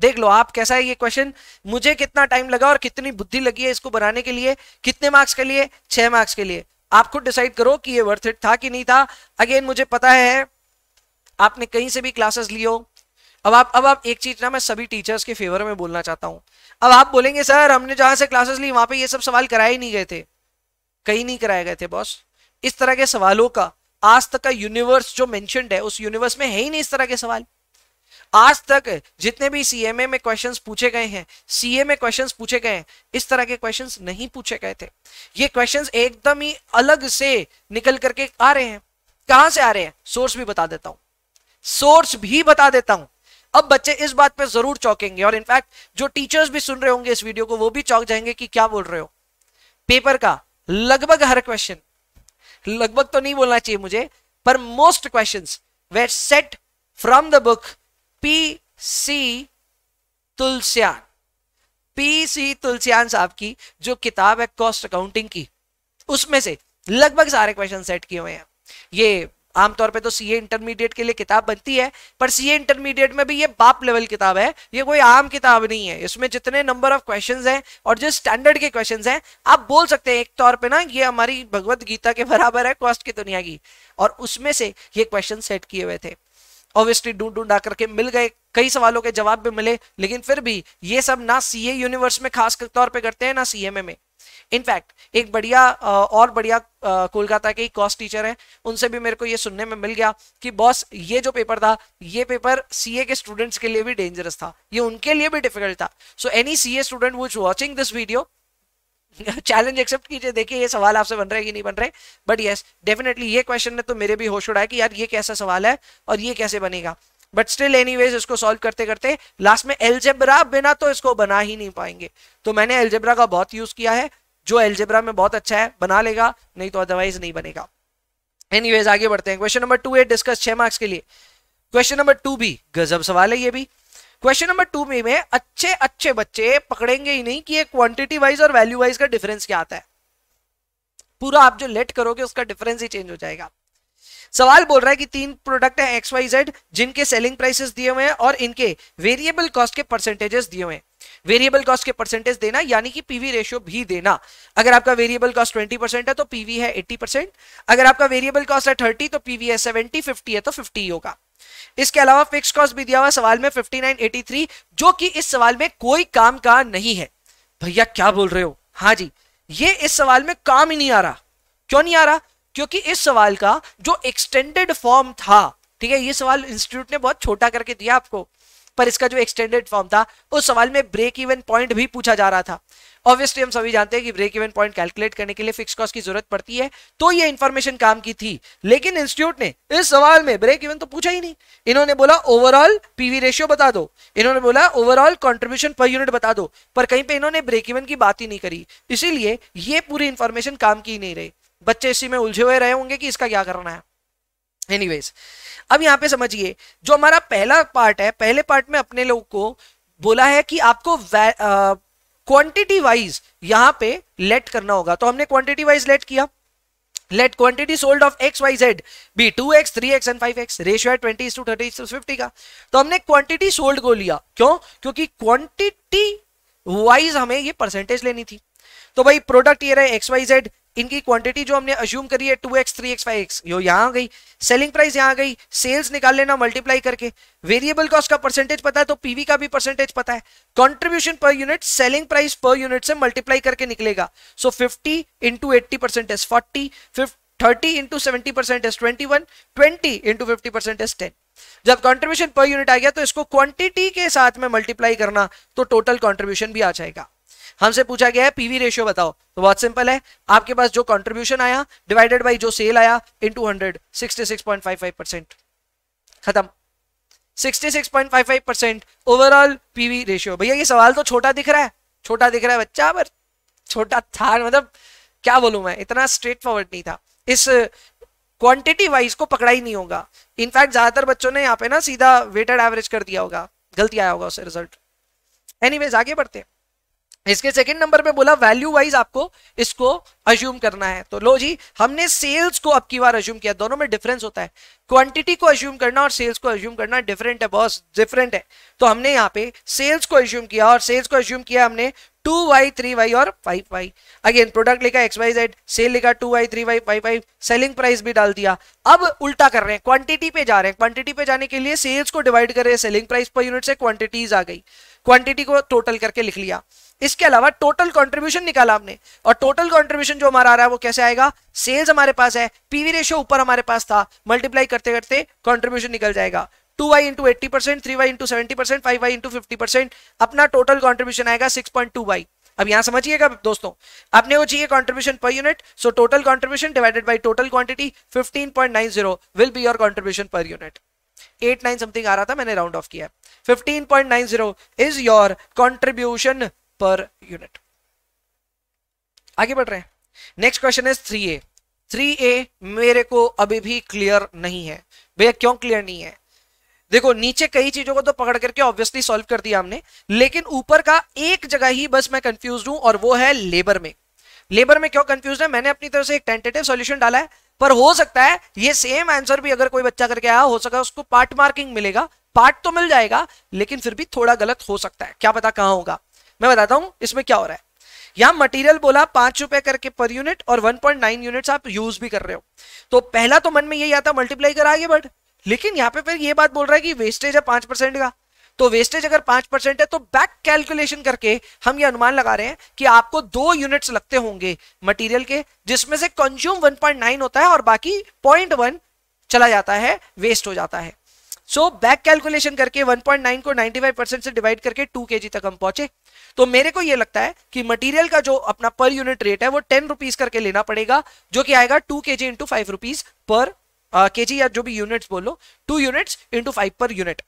देख लो आप कैसा है ये क्वेश्चन मुझे कितना टाइम लगा और कितनी बुद्धि लगी है इसको बनाने के लिए कितने मार्क्स के लिए छह मार्क्स के लिए आप खुद डिसाइड करो कि ये वर्थ इट था कि नहीं था अगेन मुझे पता है आपने कहीं से भी क्लासेस लियो अब आप अब आप एक चीज ना मैं सभी टीचर्स के फेवर में बोलना चाहता हूं अब आप बोलेंगे सर हमने जहां से क्लासेस ली वहां पे ये सब सवाल कराए नहीं गए थे कहीं नहीं कराए गए थे बॉस इस तरह के सवालों का आज तक का यूनिवर्स जो मैंशनड है उस यूनिवर्स में है ही नहीं इस तरह के सवाल आज तक जितने भी सीएमए में क्वेश्चंस पूछे गए हैं सीए में क्वेश्चंस पूछे गए हैं इस तरह के क्वेश्चंस नहीं पूछे गए थे ये क्वेश्चंस एकदम ही अलग से निकल करके आ रहे हैं कहां से आ रहे हैं सोर्स भी बता देता हूं सोर्स भी बता देता हूं अब बच्चे इस बात पे जरूर चौंकेंगे और इनफैक्ट जो टीचर्स भी सुन रहे होंगे इस वीडियो को वो भी चौंक जाएंगे कि क्या बोल रहे हो पेपर का लगभग हर क्वेश्चन लगभग तो नहीं बोलना चाहिए मुझे पर most question were set from the book P C Tulsian P C Tulsian साहब की जो किताब है कॉस्ट अकाउंटिंग की उसमें से लगभग सारे क्वेश्चन सेट किए हुए हैं ये आमतौर पे तो सीए इंटरमीडिएट के लिए किताब बनती है पर सीए इंटरमीडिएट में भी ये बाप लेवल किताब है ये कोई आम किताब नहीं है इसमें जितने नंबर ऑफ क्वेश्चंस हैं और जो स्टैंडर्ड के क्वेश्चंस हैं आप बोल सकते हैं एक तौर पे ना ये हमारी भगवत गीता के बराबर है कॉस्ट की दुनिया की और उसमें से ये क्वेश्चन सेट किए हुए थे ऑब्वियसली ढूंढ ढूंढ आकर मिल गए कई सवालों के जवाब भी मिले लेकिन फिर भी ये सब ना ए यूनिवर्स में खास तौर पर करते हैं ना ए में इनफैक्ट एक बढ़िया और बढ़िया कोलकाता के कॉस्ट टीचर हैं उनसे भी मेरे को ये सुनने में मिल गया कि बॉस ये जो पेपर था ये पेपर सीए के स्टूडेंट्स के लिए भी डेंजरस था ये उनके लिए भी डिफिकल्ट था so any CA student watching this video challenge accept कीजिए देखिए ये सवाल आपसे बन रहे कि नहीं बन रहे बट यस डेफिनेटली ये क्वेश्चन ने तो मेरे भी होश उड़ा है कि यार ये कैसा सवाल है और ये कैसे बनेगा बट स्टिल एनीवेज इसको सॉल्व करते करते लास्ट में एल्जेब्रा बिना तो इसको बना ही नहीं पाएंगे तो मैंने एल्जेब्रा का बहुत यूज किया है जो एल्जेब्रा में बहुत अच्छा है बना लेगा नहीं तो अदरवाइज नहीं बनेगा एनीवेज आगे बढ़ते हैं question number two A discuss छह मार्क्स के लिए क्वेश्चन नंबर टू भी गजब सवाल है ये भी क्वेश्चन नंबर टू में, में अच्छे अच्छे बच्चे पकड़ेंगे ही नहीं कि ये क्वांटिटी वाइज और वैल्यू वाइज का डिफरेंस क्या आता है पूरा आप जो लेट करोगे उसका डिफरेंस ही चेंज हो जाएगा सवाल बोल रहा है कि तीन प्रोडक्ट हैं एक्स वाई जेड जिनके सेलिंग प्राइसेस दिए हुए हैं और इनके वेरिएबल कॉस्ट के परसेंटेजेस दिए हुए हैं वेरिएबल कॉस्ट के परसेंटेज देना यानी कि पीवी रेशियो भी देना अगर आपका वेरिएबल कॉस्ट ट्वेंटी परसेंट है तो पीवी है एट्टी परसेंट अगर आपका वेरिएबल कॉस्ट है थर्टी तो पीवी है सेवेंटी फिफ्टी है तो फिफ्टी होगा इसके अलावा फिक्स कॉस्ट भी दिया हुआ सवाल में 5983 जो कि इस सवाल में कोई काम का नहीं है भैया क्या बोल रहे हो हाँ जी ये इस सवाल में काम ही नहीं आ रहा क्यों नहीं आ रहा क्योंकि इस सवाल का जो एक्सटेंडेड फॉर्म था ठीक है ये सवाल इंस्टीट्यूट ने बहुत छोटा करके दिया आपको पर इसका जो एक्सटेंडेड फॉर्म था उस सवाल में ब्रेक इवन पॉइंट भी पूछा जा रहा था ऑब्वियसली हम सभी जानते हैं कि ब्रेक इवन पॉइंट कैलकुलेट करने के लिए फिक्स कॉस्ट की जरूरत पड़ती है तो ये इन्फॉर्मेशन काम की थी लेकिन इंस्टीट्यूट ने इस सवाल में ब्रेक इवन तो पूछा ही नहीं इन्होंने बोला ओवरऑल पीवी रेशियो बता दो इन्होंने बोला ओवरऑल कॉन्ट्रीब्यूशन पर यूनिट बता दो पर कहीं पर इन्होंने ब्रेक इवन की बात ही नहीं करी इसीलिए ये पूरी इन्फॉर्मेशन काम की नहीं रही बच्चे इसी में उलझे हुए रहे होंगे कि इसका क्या करना है एनीवेज अब यहां पे समझिए जो हमारा पहला पार्ट है पहले पार्ट में अपने लोग को बोला है कि आपको क्वांटिटी वाइज यहां पे लेट करना होगा तो हमने क्वांटिटी वाइज लेट किया let quantity sold of X Y Z be two X three X and five X ratio है twenty to thirty to fifty का तो हमने क्वांटिटी सोल्ड को लिया क्यों क्योंकि क्वांटिटी वाइज हमें ये परसेंटेज लेनी थी तो भाई प्रोडक्ट ये रहे एक्स वाई जेड इनकी क्वांटिटी जो हमने अज्यूम करी है two X three X five X यो यहाँ आ गई सेलिंग प्राइस यहाँ आ गई सेल्स निकाल लेना मल्टीप्लाई करके वेरिएबल कॉस्ट का परसेंटेज पता है तो पीवी का भी परसेंटेज पता है contribution per unit selling price per unit से मल्टीप्लाई करके निकलेगा so fifty into eighty percent is forty thirty into seventy percent is twenty one twenty into fifty percent is ten जब कंट्रीब्यूशन पर यूनिट आ गया तो इसको quantity के साथ में मल्टीप्लाई करना तो टोटल कंट्रीब्यूशन भी आ जाएगा हमसे पूछा गया है पीवी रेशियो बताओ तो बहुत सिंपल है आपके पास जो कंट्रीब्यूशन आया डिवाइडेड बाई जो सेल आया into hundred sixty six point five five percent खत्म 66.55 परसेंट ओवरऑल पीवी रेशियो भैया ये सवाल तो छोटा दिख रहा है छोटा दिख रहा है बच्चा पर छोटा था मतलब क्या बोलू मैं इतना स्ट्रेट फॉरवर्ड नहीं था इस क्वांटिटी वाइज को पकड़ा ही नहीं होगा इनफैक्ट ज्यादातर बच्चों ने यहाँ पे ना सीधा वेटेड एवरेज कर दिया होगा गलती आया होगा उससे रिजल्ट एनी आगे बढ़ते हैं इसके सेकंड नंबर पे बोला वैल्यू वाइज आपको इसको अज्यूम करना है तो लो जी हमने सेल्स को अब की बार अज्यूम किया दोनों में डिफरेंस होता है क्वांटिटी को अज्यूम करना और सेल्स को अज्यूम करना डिफरेंट है बॉस डिफरेंट है तो हमने यहाँ पे सेल्स को अज्यूम किया और सेल्स को अज्यूम किया हमने टू वाई थ्री वाई और फाइव वाई अगेन प्रोडक्ट लिखा एक्स वाई जेड सेल लिखा two Y three Y five Y selling price भी डाल दिया अब उल्टा कर रहे हैं क्वांटिटी पे जा रहे हैं क्वांटिटी पे जाने के लिए सेल्स को डिवाइड कर रहे हैं सेलिंग प्राइस पर यूनिट से क्वांटिटीज आ गई क्वांटिटी को टोटल करके लिख लिया इसके अलावा टोटल कंट्रीब्यूशन निकाला हमने और टोटल कंट्रीब्यूशन जो हमारा आ रहा है वो कैसे आएगा सेल्स हमारे पास है पीवी रेशियो ऊपर हमारे पास था मल्टीप्लाई करते करते कंट्रीब्यूशन निकल जाएगा two Y into eighty percent three Y into seventy percent five Y into fifty percent अपना टोटल कॉन्ट्रीब्यूशन आएगा सिक्स पॉइंट टू वाई अब यहां समझिएगा दोस्तों आपने वो चाहिए contribution per unit so total contribution divided by total quantity point nine zero will be your contribution per unit eight nine something आ रहा था मैंने राउंड ऑफ किया 15.90 is your contribution per unit आगे बढ़ रहे हैं next question is three A three A मेरे को अभी भी क्लियर नहीं है भैया क्यों क्लियर नहीं है देखो नीचे कई चीजों को तो पकड़ करके ऑब्वियसली सॉल्व कर दिया हमने लेकिन ऊपर का एक जगह ही बस मैं कंफ्यूज हूं और वो है लेबर में लेबर में क्यों कंफ्यूज है मैंने अपनी तरफ से एक टेंटेटिव सॉल्यूशन डाला है पर हो सकता है ये सेम आंसर भी अगर कोई बच्चा करके आया हो सका उसको पार्ट मार्किंग मिलेगा पार्ट तो मिल जाएगा लेकिन फिर भी थोड़ा गलत हो सकता है क्या पता कहां होगा मैं बताता हूं इसमें क्या हो रहा है यहां मटेरियल बोला पांच रुपए करके पर यूनिट और 1.9 यूनिट्स आप यूज भी कर रहे हो तो पहला तो मन में यही आता मल्टीप्लाई कर आगे बढ़ लेकिन यहां पे फिर ये बात बोल रहा है कि वेस्टेज है पांच परसेंट का तो वेस्टेज अगर पांच परसेंट है तो बैक कैलकुलेशन करके हम ये अनुमान लगा रहे हैं कि आपको दो यूनिट्स लगते होंगे मटेरियल के जिसमें से कंज्यूम 1.9 होता है और बाकी 0.1 चला जाता है वेस्ट हो जाता है सो बैक कैलकुलेशन करके 1.9 को 95 परसेंट से डिवाइड करके 2 के तक हम पहुंचे तो मेरे को ये लगता है कि मटेरियल का जो अपना पर यूनिट रेट है वो टेन रुपीज करके लेना पड़ेगा जो कि आएगा टू के जी इंटू फाइव रुपीज पर के जी या जो भी यूनिट्स बोलो two units into five per unit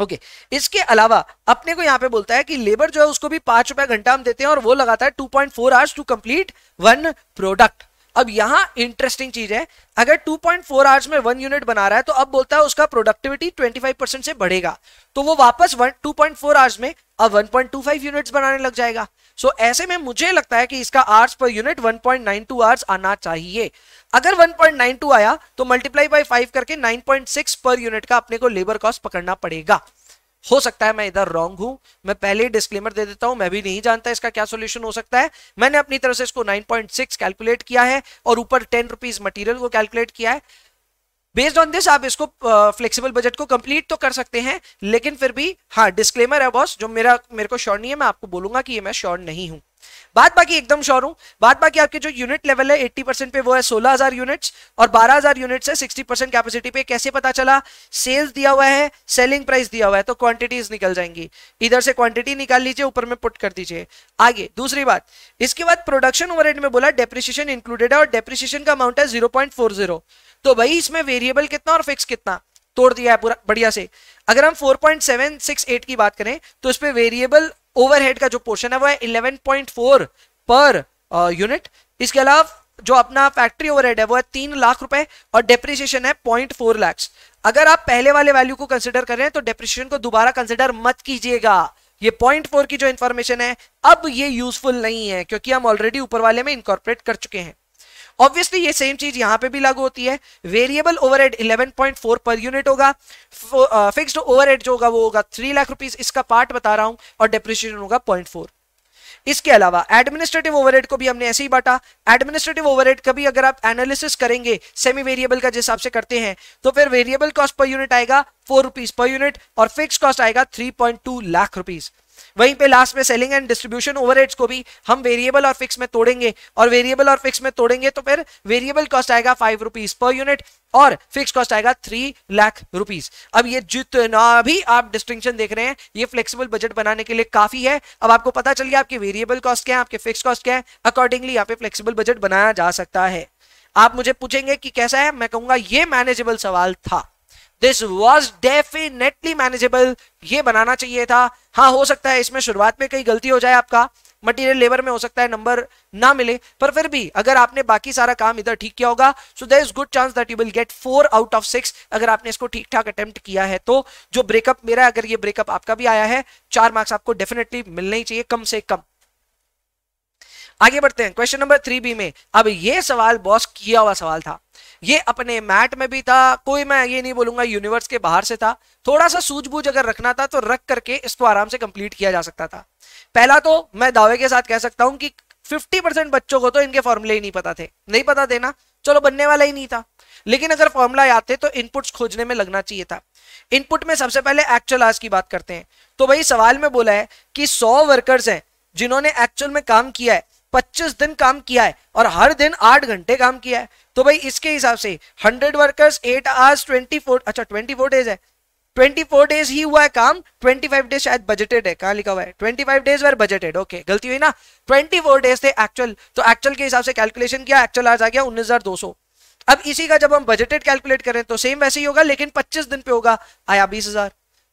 okay okay. इसके अलावा अपने को यहां पे बोलता है कि लेबर जो है उसको भी पांच रुपए घंटा हम देते हैं और वो लगाता है two point four hours to complete one product अब यहां इंटरेस्टिंग चीज है अगर 2.4 आवर्स में वन यूनिट बना रहा है तो अब बोलता है उसका प्रोडक्टिविटी 25 परसेंट से बढ़ेगा तो वो वापस 2.4 आवर्स में अब 1.25 यूनिट्स बनाने लग जाएगा सो so, ऐसे में मुझे लगता है कि इसका आवर्स पर यूनिट 1.92 आवर्स आना चाहिए अगर 1.92 आया तो मल्टीप्लाई बाय 5 करके 9.6 पर यूनिट का अपने को लेबर कॉस्ट पकड़ना पड़ेगा हो सकता है मैं इधर रॉन्ग हूं मैं पहले ही डिस्क्लेमर दे देता हूं मैं भी नहीं जानता इसका क्या सोल्यूशन हो सकता है मैंने अपनी तरफ से इसको 9.6 कैलकुलेट किया है और ऊपर टेन रुपीज मटीरियल को कैलकुलेट किया है बेस्ड ऑन दिस आप इसको फ्लेक्सिबल uh, बजट को कंप्लीट तो कर सकते हैं लेकिन फिर भी हाँ डिस्क्लेमर है बॉस जो मेरा मेरे को श्योर नहीं है मैं आपको बोलूंगा कि ये मैं श्योर नहीं हूं बाद बाकी एकदम श्योर हूँ बात बाकी आपके जो यूनिट लेवल है एट्टी परसेंट पे वो है सोलह हजार यूनिट्स और बारह हजार यूनिट्स है सिक्सटी परसेंट कैपेसिटी पे कैसे पता चला सेल्स दिया हुआ है सेलिंग प्राइस दिया हुआ है तो क्वांटिटीज निकल जाएंगी इधर से क्वांटिटी निकाल लीजिए ऊपर में पुट कर दीजिए आगे दूसरी बात इसके बाद प्रोडक्शन ओवर में बोला डेप्रिशिएशन इंक्लूडेड है और डेप्रिशिएशन का अमाउंट है जीरो तो भाई इसमें वेरिएबल कितना और फिक्स कितना तोड़ दिया है पूरा बढ़िया से अगर हम 4.768 की बात करें तो इस पर वेरिएबल ओवरहेड का जो पोर्शन है वो है 11.4 पर यूनिट इसके अलावा जो अपना फैक्ट्री ओवरहेड है वो है तीन लाख रुपए और डेप्रिसिएशन है पॉइंट फोर लैक्स अगर आप पहले वाले वैल्यू को कंसिडर कर रहे हैं तो डेप्रिसिएशन को दोबारा कंसिडर मत कीजिएगा ये पॉइंट फोर की जो इन्फॉर्मेशन है अब ये यूजफुल नहीं है क्योंकि हम ऑलरेडी ऊपर वाले में इंकॉर्पोरेट कर चुके हैं ऑब्वियसली ये सेम चीज यहां पे भी लागू होती है वेरिएबल ओवरहेड 11.4 पर यूनिट होगा फिक्स्ड ओवरहेड uh, जो होगा वो होगा थ्री लाख रुपीज इसका पार्ट बता रहा हूं और डेप्रिशिएशन होगा पॉइंट फोर इसके अलावा एडमिनिस्ट्रेटिव ओवरहेड को भी हमने ऐसे ही बांटा एडमिनिस्ट्रेटिव ओवरहेड का भी अगर आप एनालिसिस करेंगे सेमी वेरिएबल का जिस हिसाब से करते हैं तो फिर वेरिएबल कॉस्ट पर यूनिट आएगा फोर रुपीज पर यूनिट और फिक्स कॉस्ट आएगा three point two lakh rupees वहीं पे लास्ट में सेलिंग एंड डिस्ट्रीब्यूशन ओवरहेड्स को भी हम वेरिएबल और फिक्स में तोड़ेंगे और वेरिएबल और फिक्स में तोड़ेंगे तो फिर वेरिएबल कॉस्ट आएगा फाइव रुपीज पर यूनिट और फिक्स कॉस्ट आएगा थ्री लाख रुपीज अब ये जितना भी आप डिस्टिंक्शन देख रहे हैं ये फ्लेक्सिबल बजट बनाने के लिए काफी है अब आपको पता चल गया आपके वेरिएबल कॉस्ट क्या है आपके फिक्स कॉस्ट क्या है अकॉर्डिंगली यहाँ पे फ्लेक्सिबल बजट बनाया जा सकता है आप मुझे पूछेंगे कि कैसा है मैं कहूंगा ये मैनेजेबल सवाल था दिस वॉज डेफिनेटली मैनेजेबल ये बनाना चाहिए था हाँ हो सकता है इसमें शुरुआत में कहीं गलती हो जाए आपका मटेरियल लेबर में हो सकता है नंबर ना मिले पर फिर भी अगर आपने बाकी सारा काम इधर ठीक किया होगा so there is good chance that you will get four out of six अगर आपने इसको ठीक ठाक अटेम्प्ट किया है तो जो ब्रेकअप मेरा अगर ये ब्रेकअप आपका भी आया है चार मार्क्स आपको डेफिनेटली मिलने ही चाहिए कम से कम आगे बढ़ते हैं क्वेश्चन नंबर थ्री बी में अब ये सवाल बॉस किया हुआ सवाल था ये अपने मैट में भी था कोई मैं ये नहीं बोलूंगा यूनिवर्स के बाहर से था थोड़ा सा सूझबूझ अगर रखना था तो रख करके इसको आराम से कंप्लीट किया जा सकता था पहला तो मैं दावे के साथ कह सकता हूं कि 50% बच्चों को तो इनके फॉर्मूले ही नहीं पता थे नहीं पता थे ना चलो बनने वाला ही नहीं था लेकिन अगर फॉर्मूला याद थे तो इनपुट खोजने में लगना चाहिए था इनपुट में सबसे पहले एक्चुअल आज की बात करते हैं तो भाई सवाल में बोला है कि सौ वर्कर्स हैं जिन्होंने एक्चुअल में काम किया है 25 दिन काम किया है और हर दिन 8 घंटे काम किया है तो भाई इसके हिसाब से 100 वर्कर्स 8 आवर्स 24 अच्छा 24 डेज है 24 डेज ही हुआ है काम 25 डेज शायद बजटेड है कहाँ लिखा हुआ है 25 डेज वेर बजटेड ओके गलती हुई ना 24 डेज थे एक्चुअल तो एक्चुअल के हिसाब से कैलकुलेशन किया एक्चुअल आज आ गया उन्नीस अब इसी का जब हम बजटेड कैलकुलेट करें तो सेम वैसे ही होगा लेकिन पच्चीस दिन पे होगा आया बीस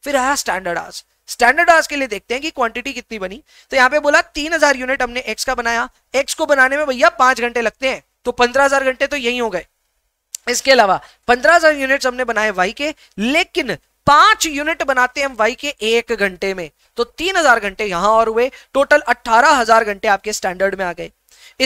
फिर आया स्टैंडर्ड आज स्टैंडर्ड आज के लिए देखते हैं कि क्वांटिटी कितनी बनी तो यहाँ पे बोला तीन हजार यूनिट हमने एक्स का बनाया एक्स को बनाने में भैया पांच घंटे लगते हैं तो पंद्रह हजार घंटे तो यही हो गए इसके अलावा पंद्रह हजार यूनिट हमने बनाए वाई के लेकिन पांच यूनिट बनाते हैं हम वाई के एक घंटे में तो तीन हजार घंटे यहां और हुए टोटल अट्ठारह हजार घंटे आपके स्टैंडर्ड में आ गए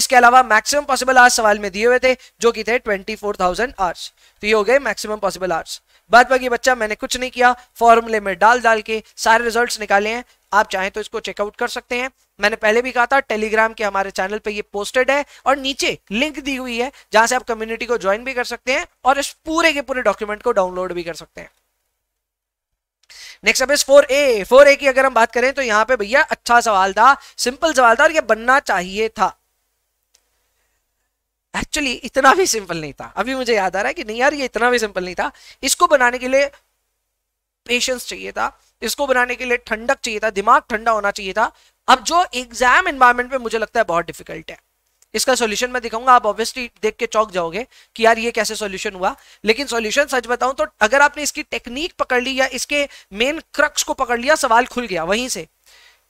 इसके अलावा मैक्सिमम पॉसिबल आर्स सवाल में दिए हुए थे जो कि थे ट्वेंटी 24,000 आवर्स तो ये हो गए मैक्सिमम पॉसिबल आर्स बाद बाकी बच्चा मैंने कुछ नहीं किया फॉर्मूले में डाल डाल के सारे रिजल्ट निकाले हैं आप चाहें तो इसको चेकआउट कर सकते हैं मैंने पहले भी कहा था टेलीग्राम के हमारे चैनल पे ये पोस्टेड है और नीचे लिंक दी हुई है जहां से आप कम्युनिटी को ज्वाइन भी कर सकते हैं और इस पूरे के पूरे डॉक्यूमेंट को डाउनलोड भी कर सकते हैं नेक्स्ट अब इस फोर ए फोर ए की अगर हम बात करें तो यहाँ पे भैया अच्छा सवाल था सिंपल सवाल था और ये बनना चाहिए था एक्चुअली इतना भी सिंपल नहीं था अभी मुझे याद आ रहा है कि नहीं यार ये इतना भी सिंपल नहीं था इसको बनाने के लिए पेशेंस चाहिए था इसको बनाने के लिए ठंडक चाहिए था दिमाग ठंडा होना चाहिए था अब जो एग्जाम एनवायरमेंट में मुझे लगता है बहुत डिफिकल्ट है इसका सॉल्यूशन मैं दिखाऊंगा आप ऑब्वियसली देख के चौक जाओगे कि यार ये कैसे सॉल्यूशन हुआ लेकिन सॉल्यूशन सच बताऊं तो अगर आपने इसकी टेक्निक पकड़ ली या इसके मेन क्रक्स को पकड़ लिया सवाल खुल गया वहीं से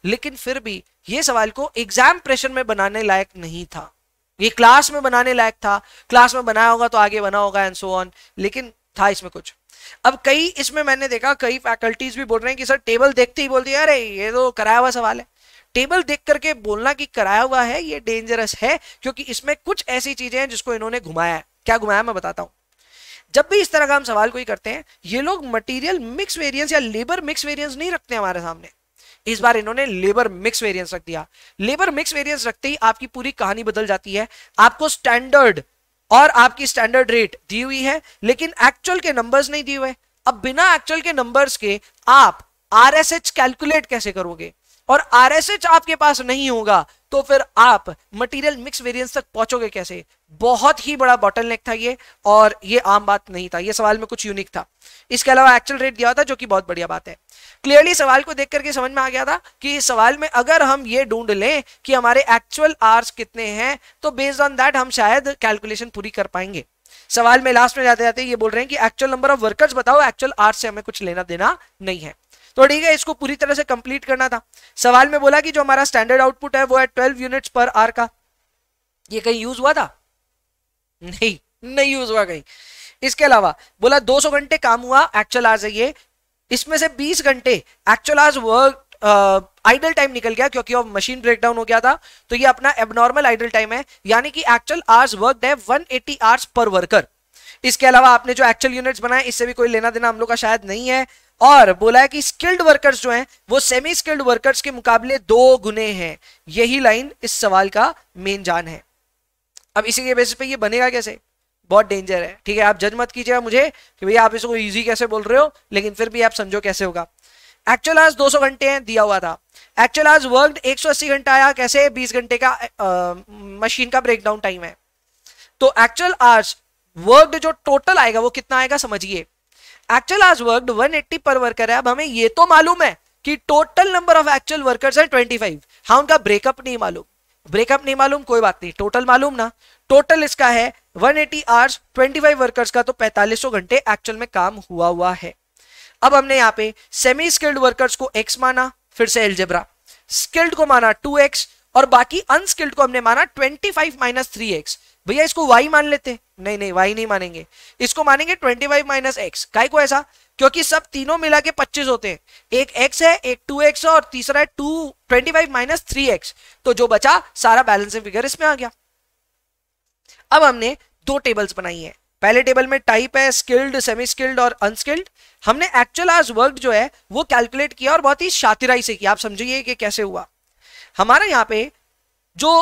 लेकिन फिर भी ये सवाल को एग्जाम प्रेशर में बनाने लायक नहीं था ये क्लास में बनाने लायक था क्लास में बनाया होगा तो आगे बना होगा एंड सो ऑन लेकिन था इसमें कुछ अब कई इसमें मैंने देखा कई फैकल्टीज भी बोल रहे हैं कि सर टेबल देखते ही बोलते यार अरे ये तो कराया हुआ सवाल है टेबल देख करके बोलना कि कराया हुआ है ये डेंजरस है क्योंकि इसमें कुछ ऐसी चीजें हैं जिसको इन्होंने घुमाया है क्या घुमाया मैं बताता हूं जब भी इस तरह का हम सवाल कोई करते हैं ये लोग मटेरियल मिक्स वेरिएंस या लेबर मिक्स वेरिएंस नहीं रखते हमारे सामने इस बार इन्होंने लेबर मिक्स वेरियंस रख दिया लेबर मिक्स वेरियंस रखते ही आपकी पूरी कहानी बदल जाती है आपको स्टैंडर्ड और आपकी स्टैंडर्ड रेट दी हुई है लेकिन एक्चुअल के नंबर्स नहीं दिए हुए अब बिना एक्चुअल के नंबर्स के आप आर कैलकुलेट कैसे करोगे और आर आपके पास नहीं होगा तो फिर आप मटेरियल मिक्स वेरिएंस तक पहुंचोगे कैसे बहुत ही बड़ा बॉटल था ये और ये आम बात नहीं था ये सवाल में कुछ यूनिक था इसके अलावा एक्चुअल रेट दिया था जो कि बहुत बढ़िया बात है क्लियरली सवाल को देख करके समझ में आ गया था कि इस सवाल में अगर हम ये ढूंढ लें कि हमारे एक्चुअल आर्स कितने हैं तो बेस्ड ऑन दैट हम शायद कैलकुलेशन पूरी कर पाएंगे सवाल में लास्ट में जाते जाते ये बोल रहे हैं कि एक्चुअल नंबर ऑफ वर्कर्स बताओ एक्चुअल आर्स से हमें कुछ लेना देना नहीं है तो ठीक है इसको पूरी तरह से कंप्लीट करना था सवाल में बोला कि जो हमारा स्टैंडर्ड आउटपुट है वो है ट्वेल्व यूनिट्स पर आर का ये कहीं यूज हुआ था नहीं नहीं यूज हुआ कहीं इसके अलावा बोला 200 घंटे काम हुआ एक्चुअल आर्स है ये इसमें से 20 घंटे एक्चुअल आज वर्क आइडल टाइम निकल गया क्योंकि अब मशीन ब्रेकडाउन हो गया था तो ये अपना एबनॉर्मल आइडल टाइम है यानी कि एक्चुअल आवर्स वर्क है 180 आवर्स पर वर्कर इसके अलावा आपने जो एक्चुअल यूनिट्स बनाए इससे भी कोई लेना देना हम लोग का शायद नहीं है और बोला है कि स्किल्ड वर्कर्स जो हैं वो सेमी स्किल्ड वर्कर्स के मुकाबले दो गुने हैं यही लाइन इस सवाल का मेन जान है अब इसी के बेसिस पे ये बनेगा कैसे बहुत डेंजर है ठीक है आप जज मत कीजिएगा मुझे कि भैया आप इसको ईजी कैसे बोल रहे हो लेकिन फिर भी आप समझो कैसे होगा एक्चुअल आज 200 घंटे हैं दिया हुआ था एक्चुअल आज वर्क 180 घंटा आया कैसे 20 घंटे का आ, मशीन का ब्रेकडाउन टाइम है तो एक्चुअल आज वर्क जो टोटल आएगा वो कितना आएगा समझिए एक्चुअल आज वर्क 180 पर वर्कर है अब हमें ये तो मालूम है कि total number of actual workers है फाइव हाँ उनका ब्रेकअप नहीं मालूम ब्रेकअप नहीं मालूम कोई बात नहीं टोटल मालूम ना टोटल इसका है 180 आवर्स 25 वर्कर्स का तो 4500 घंटे एक्चुअल में काम हुआ हुआ है अब हमने यहाँ पे सेमी स्किल्ड वर्कर्स को एक्स माना फिर से एलजेब्रा स्किल्ड को माना टू एक्स और बाकी अनस्किल्ड को हमने माना 25 फाइव माइनस थ्री एक्स भैया इसको वाई मान लेते नहीं नहीं वाई नहीं मानेंगे इसको मानेंगे 25 फाइव माइनस एक्स काय को ऐसा क्योंकि सब तीनों मिला के पच्चीस होते हैं एक एक्स है एक टू एक्स है और तीसरा है two twenty five minus three X तो जो बचा सारा बैलेंसिंग फिगर इसमें आ गया अब हमने दो टेबल्स बनाई है पहले टेबल में टाइप है स्किल्ड सेमी स्किल्ड और अनस्किल्ड हमने एक्चुअल आज वर्क जो है वो कैलकुलेट किया और बहुत ही शातिराई से किया आप समझिए कि कैसे हुआ हमारा यहाँ पे जो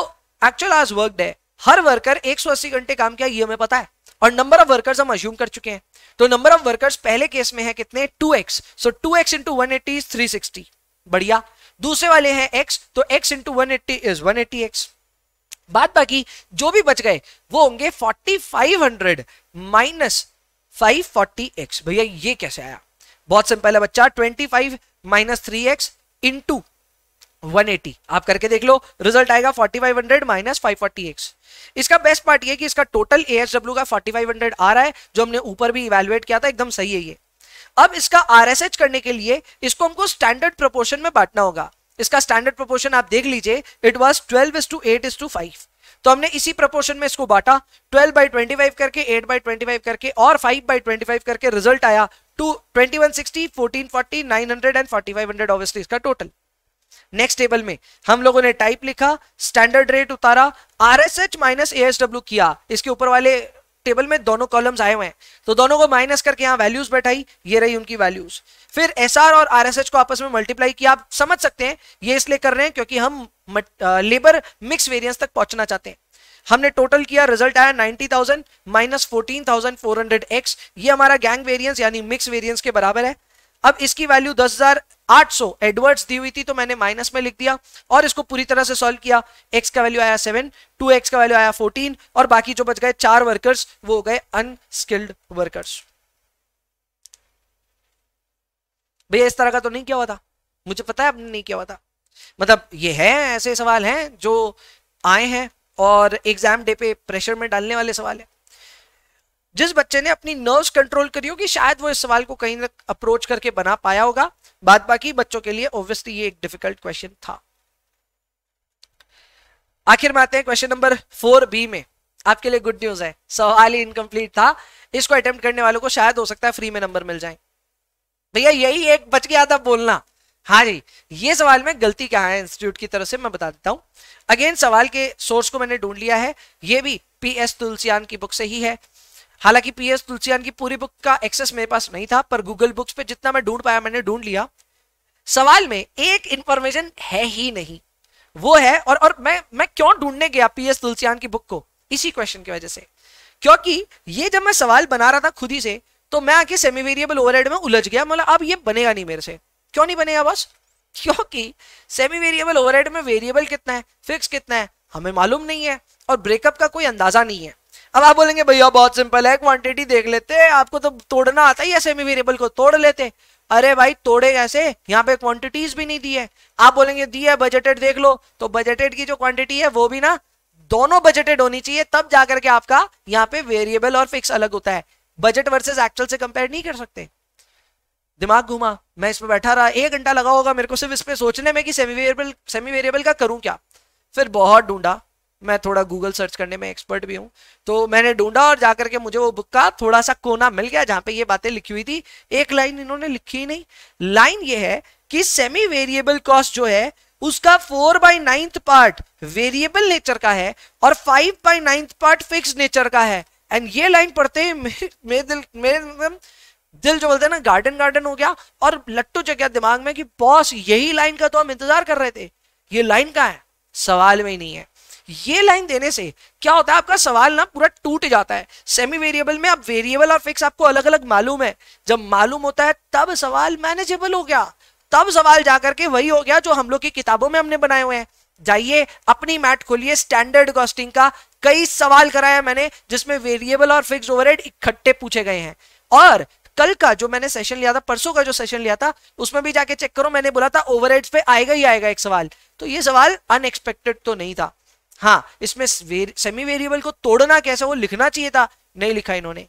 एक्चुअल आज वर्क है हर वर्कर 180 घंटे काम किया ये हमें पता है और नंबर ऑफ वर्कर्स हम अज्यूम कर चुके हैं तो नंबर ऑफ वर्कर्स पहले केस में है कितने two X so two X into one eighty three sixty बढ़िया दूसरे वाले हैं एक्स तो X into one eighty is one eighty X बाद बाकी जो भी बच गए वो होंगे 4500 माइनस 540x भैया ये कैसे आया बहुत सिंपल है बच्चा 25 minus three X into one आप करके देख लो रिजल्ट आएगा 4500 माइनस 540x इसका बेस्ट पार्ट ये कि इसका टोटल AHW का 4500 आ रहा है जो हमने ऊपर भी इवेलुएट किया था एकदम सही है ये अब इसका आरएसएच करने के लिए इसको हमको स्टैंडर्ड प्रोपोर्शन में बांटना होगा इसका स्टैंडर्ड प्रोपोर्शन आप देख लीजिए it was twelve is to eight is to five तो हमने इसी प्रोपोर्शन में इसको बांटा 12 बाई 25 करके 8 बाई 25 करके और 5 बाई 25 करके रिजल्ट आया टू 2160, 1440, 900 एंड 4500 ऑब्वियसली इसका टोटल नेक्स्ट टेबल में हम लोगों ने टाइप लिखा स्टैंडर्ड रेट उतारा आर एस माइनस ए किया इसके ऊपर वाले टेबल में दोनों कॉलम्स आए हुए हैं तो दोनों को माइनस करके यहाँ वैल्यूज बैठाई ये रही उनकी वैल्यूज फिर एस और आर को आपस में मल्टीप्लाई किया आप समझ सकते हैं ये इसलिए कर रहे हैं क्योंकि हम लेबर मिक्स वेरियंस तक पहुंचना चाहते हैं हमने टोटल किया रिजल्ट आया 90,000 माइनस हंड्रेड एक्स ये हमारा गैंग वेरियंस यानी मिक्स वेरियंस के बराबर है अब इसकी वैल्यू 10,800 एडवर्ड्स दी हुई थी तो मैंने माइनस में लिख दिया और इसको पूरी तरह से सॉल्व किया एक्स का वैल्यू आया सेवन टू एक्स का वैल्यू आया फोर्टीन और बाकी जो बच गए चार वर्कर्स वो हो गए अनस्किल्ड वर्कर्स भैया इस तरह का तो नहीं किया हुआ था मुझे पता है आपने नहीं किया हुआ था मतलब ये है ऐसे सवाल हैं जो आए हैं और एग्जाम डे पे प्रेशर में डालने वाले सवाल है जिस बच्चे ने अपनी नर्व्स कंट्रोल करी होगी शायद वो इस सवाल को कहीं ना अप्रोच करके बना पाया होगा बाद बाकी बच्चों के लिए ऑब्वियसली ये एक डिफिकल्ट क्वेश्चन था आखिर में आते हैं क्वेश्चन नंबर फोर बी में आपके लिए गुड न्यूज है सवाल ही इनकम्प्लीट था इसको अटेम्प्ट करने वालों को शायद हो सकता है फ्री में नंबर मिल जाए भैया यही एक बच गया था बोलना हाँ जी ये सवाल में गलती क्या है इंस्टीट्यूट की तरफ से मैं बता देता हूं अगेन सवाल के सोर्स को मैंने ढूंढ लिया है ये भी पी एस तुलसियान की बुक से ही है हालांकि पी एस तुलसियान की पूरी बुक का एक्सेस मेरे पास नहीं था पर गूगल बुक्स पे जितना मैं ढूंढ पाया मैंने ढूंढ लिया सवाल में एक इंफॉर्मेशन है ही नहीं वो है और और मैं मैं क्यों ढूंढने गया पी एस तुलसियान की बुक को इसी क्वेश्चन की वजह से क्योंकि ये जब मैं सवाल बना रहा था खुद ही से तो मैं आके सेमी वेरिएबल ओवरहेड में उलझ गया मतलब अब ये बनेगा नहीं मेरे से क्यों नहीं बनेगा बस क्योंकि सेमी वेरिएबल ओवरहेड में वेरिएबल कितना है फिक्स कितना है हमें मालूम नहीं है और ब्रेकअप का कोई अंदाजा नहीं है अब आप बोलेंगे भैया बहुत सिंपल है क्वांटिटी देख लेते हैं आपको तो तोड़ना आता ही है सेमी वेरिएबल को तोड़ लेते अरे भाई तोड़े कैसे यहाँ पे क्वांटिटीज भी नहीं दी है आप बोलेंगे दी है बजटेड देख लो तो बजटेड की जो क्वांटिटी है वो भी ना दोनों बजटेड होनी चाहिए तब जाकर के आपका यहाँ पे वेरिएबल और फिक्स अलग होता है बजट वर्सेज एक्चुअल से कंपेयर नहीं कर सकते दिमाग घुमा मैं इसमें बैठा रहा एक घंटा लगा होगा मेरे को सिर्फ इस पर सोचने में कि सेमी वेरिएबल सेमी वेरिएबल का करूं क्या फिर बहुत ढूंढा मैं थोड़ा गूगल सर्च करने में एक्सपर्ट भी हूँ तो मैंने ढूंढा और जाकर के मुझे वो बुक का थोड़ा सा कोना मिल गया जहाँ पे ये बातें लिखी हुई थी एक लाइन इन्होंने लिखी ही नहीं लाइन ये है कि सेमी वेरिएबल कॉस्ट जो है उसका four by ninth part variable nature का है और five by ninth part fix nature का है एंड ये लाइन पढ़ते ही मेरे, दिल मेरे दिल जो बोलते हैं ना गार्डन गार्डन हो गया और लट्टू जगह गया दिमाग में कि बॉस यही लाइन का तो हम इंतजार कर रहे थे ये लाइन का है सवाल में ही नहीं है ये लाइन देने से क्या होता है आपका सवाल ना पूरा टूट जाता है सेमी वेरिएबल में आप वेरिएबल और फिक्स आपको अलग अलग मालूम है जब मालूम होता है तब सवाल मैनेजेबल हो गया तब सवाल जाकर के वही हो गया जो हम लोग की किताबों में हमने बनाए हुए हैं जाइए अपनी मैट खोलिए स्टैंडर्ड कॉस्टिंग का कई सवाल कराया मैंने जिसमें वेरिएबल और फिक्स ओवरहेड इकट्ठे पूछे गए हैं और कल का जो मैंने सेशन लिया था परसों का जो सेशन लिया था उसमें भी जाके चेक करो मैंने बोला था ओवरहेड्स पे आएगा ही आएगा एक सवाल तो ये सवाल अनएक्सपेक्टेड तो नहीं था हाँ इसमें सेमी वेरिएबल को तोड़ना कैसे वो लिखना चाहिए था नहीं लिखा इन्होंने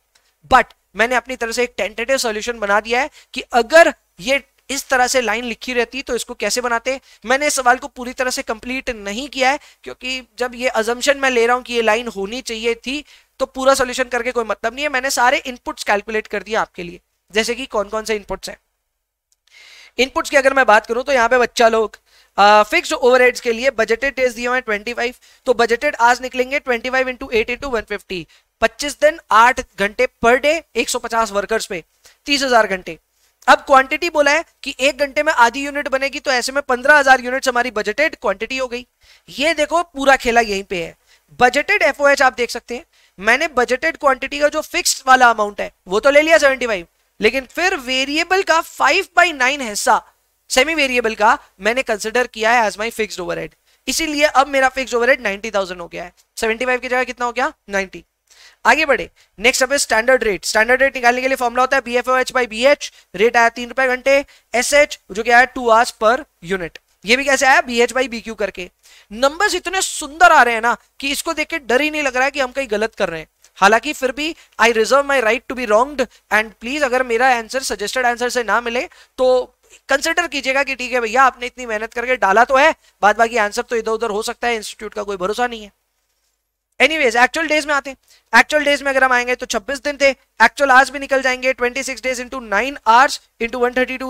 बट मैंने अपनी तरह से एक टेंटेटिव सॉल्यूशन बना दिया है कि अगर ये इस तरह से लाइन लिखी रहती तो इसको कैसे बनाते मैंने इस सवाल को पूरी तरह से कंप्लीट नहीं किया है क्योंकि जब ये अजम्पन मैं ले रहा हूं कि ये लाइन होनी चाहिए थी तो पूरा सॉल्यूशन करके कोई मतलब नहीं है मैंने सारे इनपुट्स कैलकुलेट कर दिए आपके लिए जैसे कि कौन कौन से इनपुट्स हैं इनपुट्स की अगर मैं बात करूं तो यहां पर बच्चा लोग फिक्स्ड ओवरहेड्स के लिए बजटेड डेज दिए हुए हैं 25 तो बजटेड आज निकलेंगे 25 five into eight into one fifty पच्चीस दिन आठ घंटे पर डे 150 वर्कर्स पे तीस हजार घंटे अब क्वांटिटी बोला है कि एक घंटे में आधी यूनिट बनेगी तो ऐसे में पंद्रह हजार यूनिट हमारी बजटेड क्वांटिटी हो गई ये देखो पूरा खेला यहीं पे है बजटेड एफ आप देख सकते हैं मैंने बजटेड क्वांटिटी का जो फिक्स वाला अमाउंट है वो तो ले लिया सेवेंटी लेकिन फिर वेरिएबल का फाइव बाई हिस्सा सेमी वेरिएबल का मैंने कंसिडर किया है एज माई फिक्स्ड ओवरहेड इसीलिए अब मेरा फिक्स ओवरहेड 90,000 हो गया है 75 की जगह कितना हो गया नाइनटी आगे बढ़े नेक्स्ट अब स्टैंडर्ड रेट स्टैंडर्ड रेट निकालने के लिए फॉर्मला होता है B F H by B H rate आया तीन रुपए घंटे एस एच जो क्या है टू आवर्स पर यूनिट ये भी कैसे आया B H by B Q करके नंबर्स इतने सुंदर आ रहे हैं ना कि इसको देख के डर ही नहीं लग रहा है कि हम कहीं गलत कर रहे हैं हालांकि फिर भी I reserve my right to be wrong and please अगर मेरा आंसर सजेस्टेड आंसर से ना मिले तो कंसिडर कीजिएगा कि ठीक है भैया आपने इतनी मेहनत करके डाला तो है बाद बाकी आंसर तो इधर उधर हो सकता है इंस्टीट्यूट का कोई भरोसा नहीं है एनीवेज एक्चुअल डेज में आते हैं एक्चुअल डेज में अगर हम आएंगे तो 26 दिन थे एक्चुअल आज भी निकल जाएंगे 26 days into nine hours into one thirty two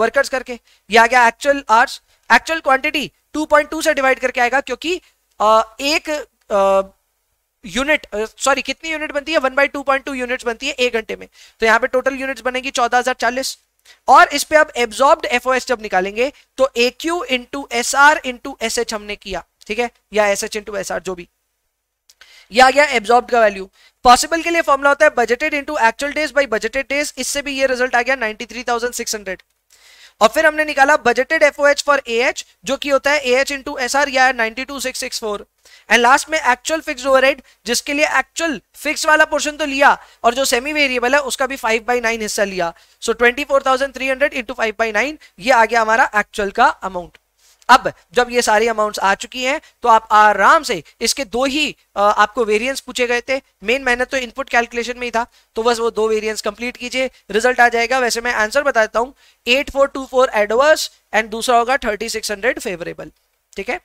workers करके या आ गया एक्चुअल आवर्स एक्चुअल क्वांटिटी 2.2 से डिवाइड करके आएगा क्योंकि आ, uh, एक यूनिट uh, सॉरी uh, कितनी यूनिट बनती है one by two point two unit बनती है एक घंटे में तो यहाँ पे टोटल यूनिट्स बनेगी चौदह और इस पे अब एब्जॉर्ब एफ जब निकालेंगे तो A Q into S R into S H हमने किया ठीक है या S H into S R जो भी या आ गया एब्जॉर्ब का वैल्यू पॉसिबल के लिए फॉर्मुला होता है budgeted into actual days by budgeted days इससे भी ये रिजल्ट आ गया हंड्रेड और फिर हमने निकाला budgeted F for A H जो कि होता है A H into S R या ninety two six six four and last में एक्चुअल फिक्स ओवर जिसके लिए एक्चुअल फिक्स वाला पोर्शन तो लिया और जो सेमी वेरिएबल है उसका भी फाइव बाई नाइन हिस्सा लिया so twenty four thousand three hundred into five by nine ये आ गया हमारा एक्चुअल का अमाउंट अब जब ये सारी अमाउंट्स आ चुकी हैं तो आप आराम से इसके दो ही आपको वेरिएंस पूछे गए थे मेन मेहनत तो इनपुट कैलकुलेशन में ही था तो बस वो दो वेरिएंस कंप्लीट कीजिए रिजल्ट आ जाएगा वैसे मैं आंसर बता देता हूँ eight four two four adverse and दूसरा होगा थर्टी सिक्स हंड्रेड फेवरेबल ठीक है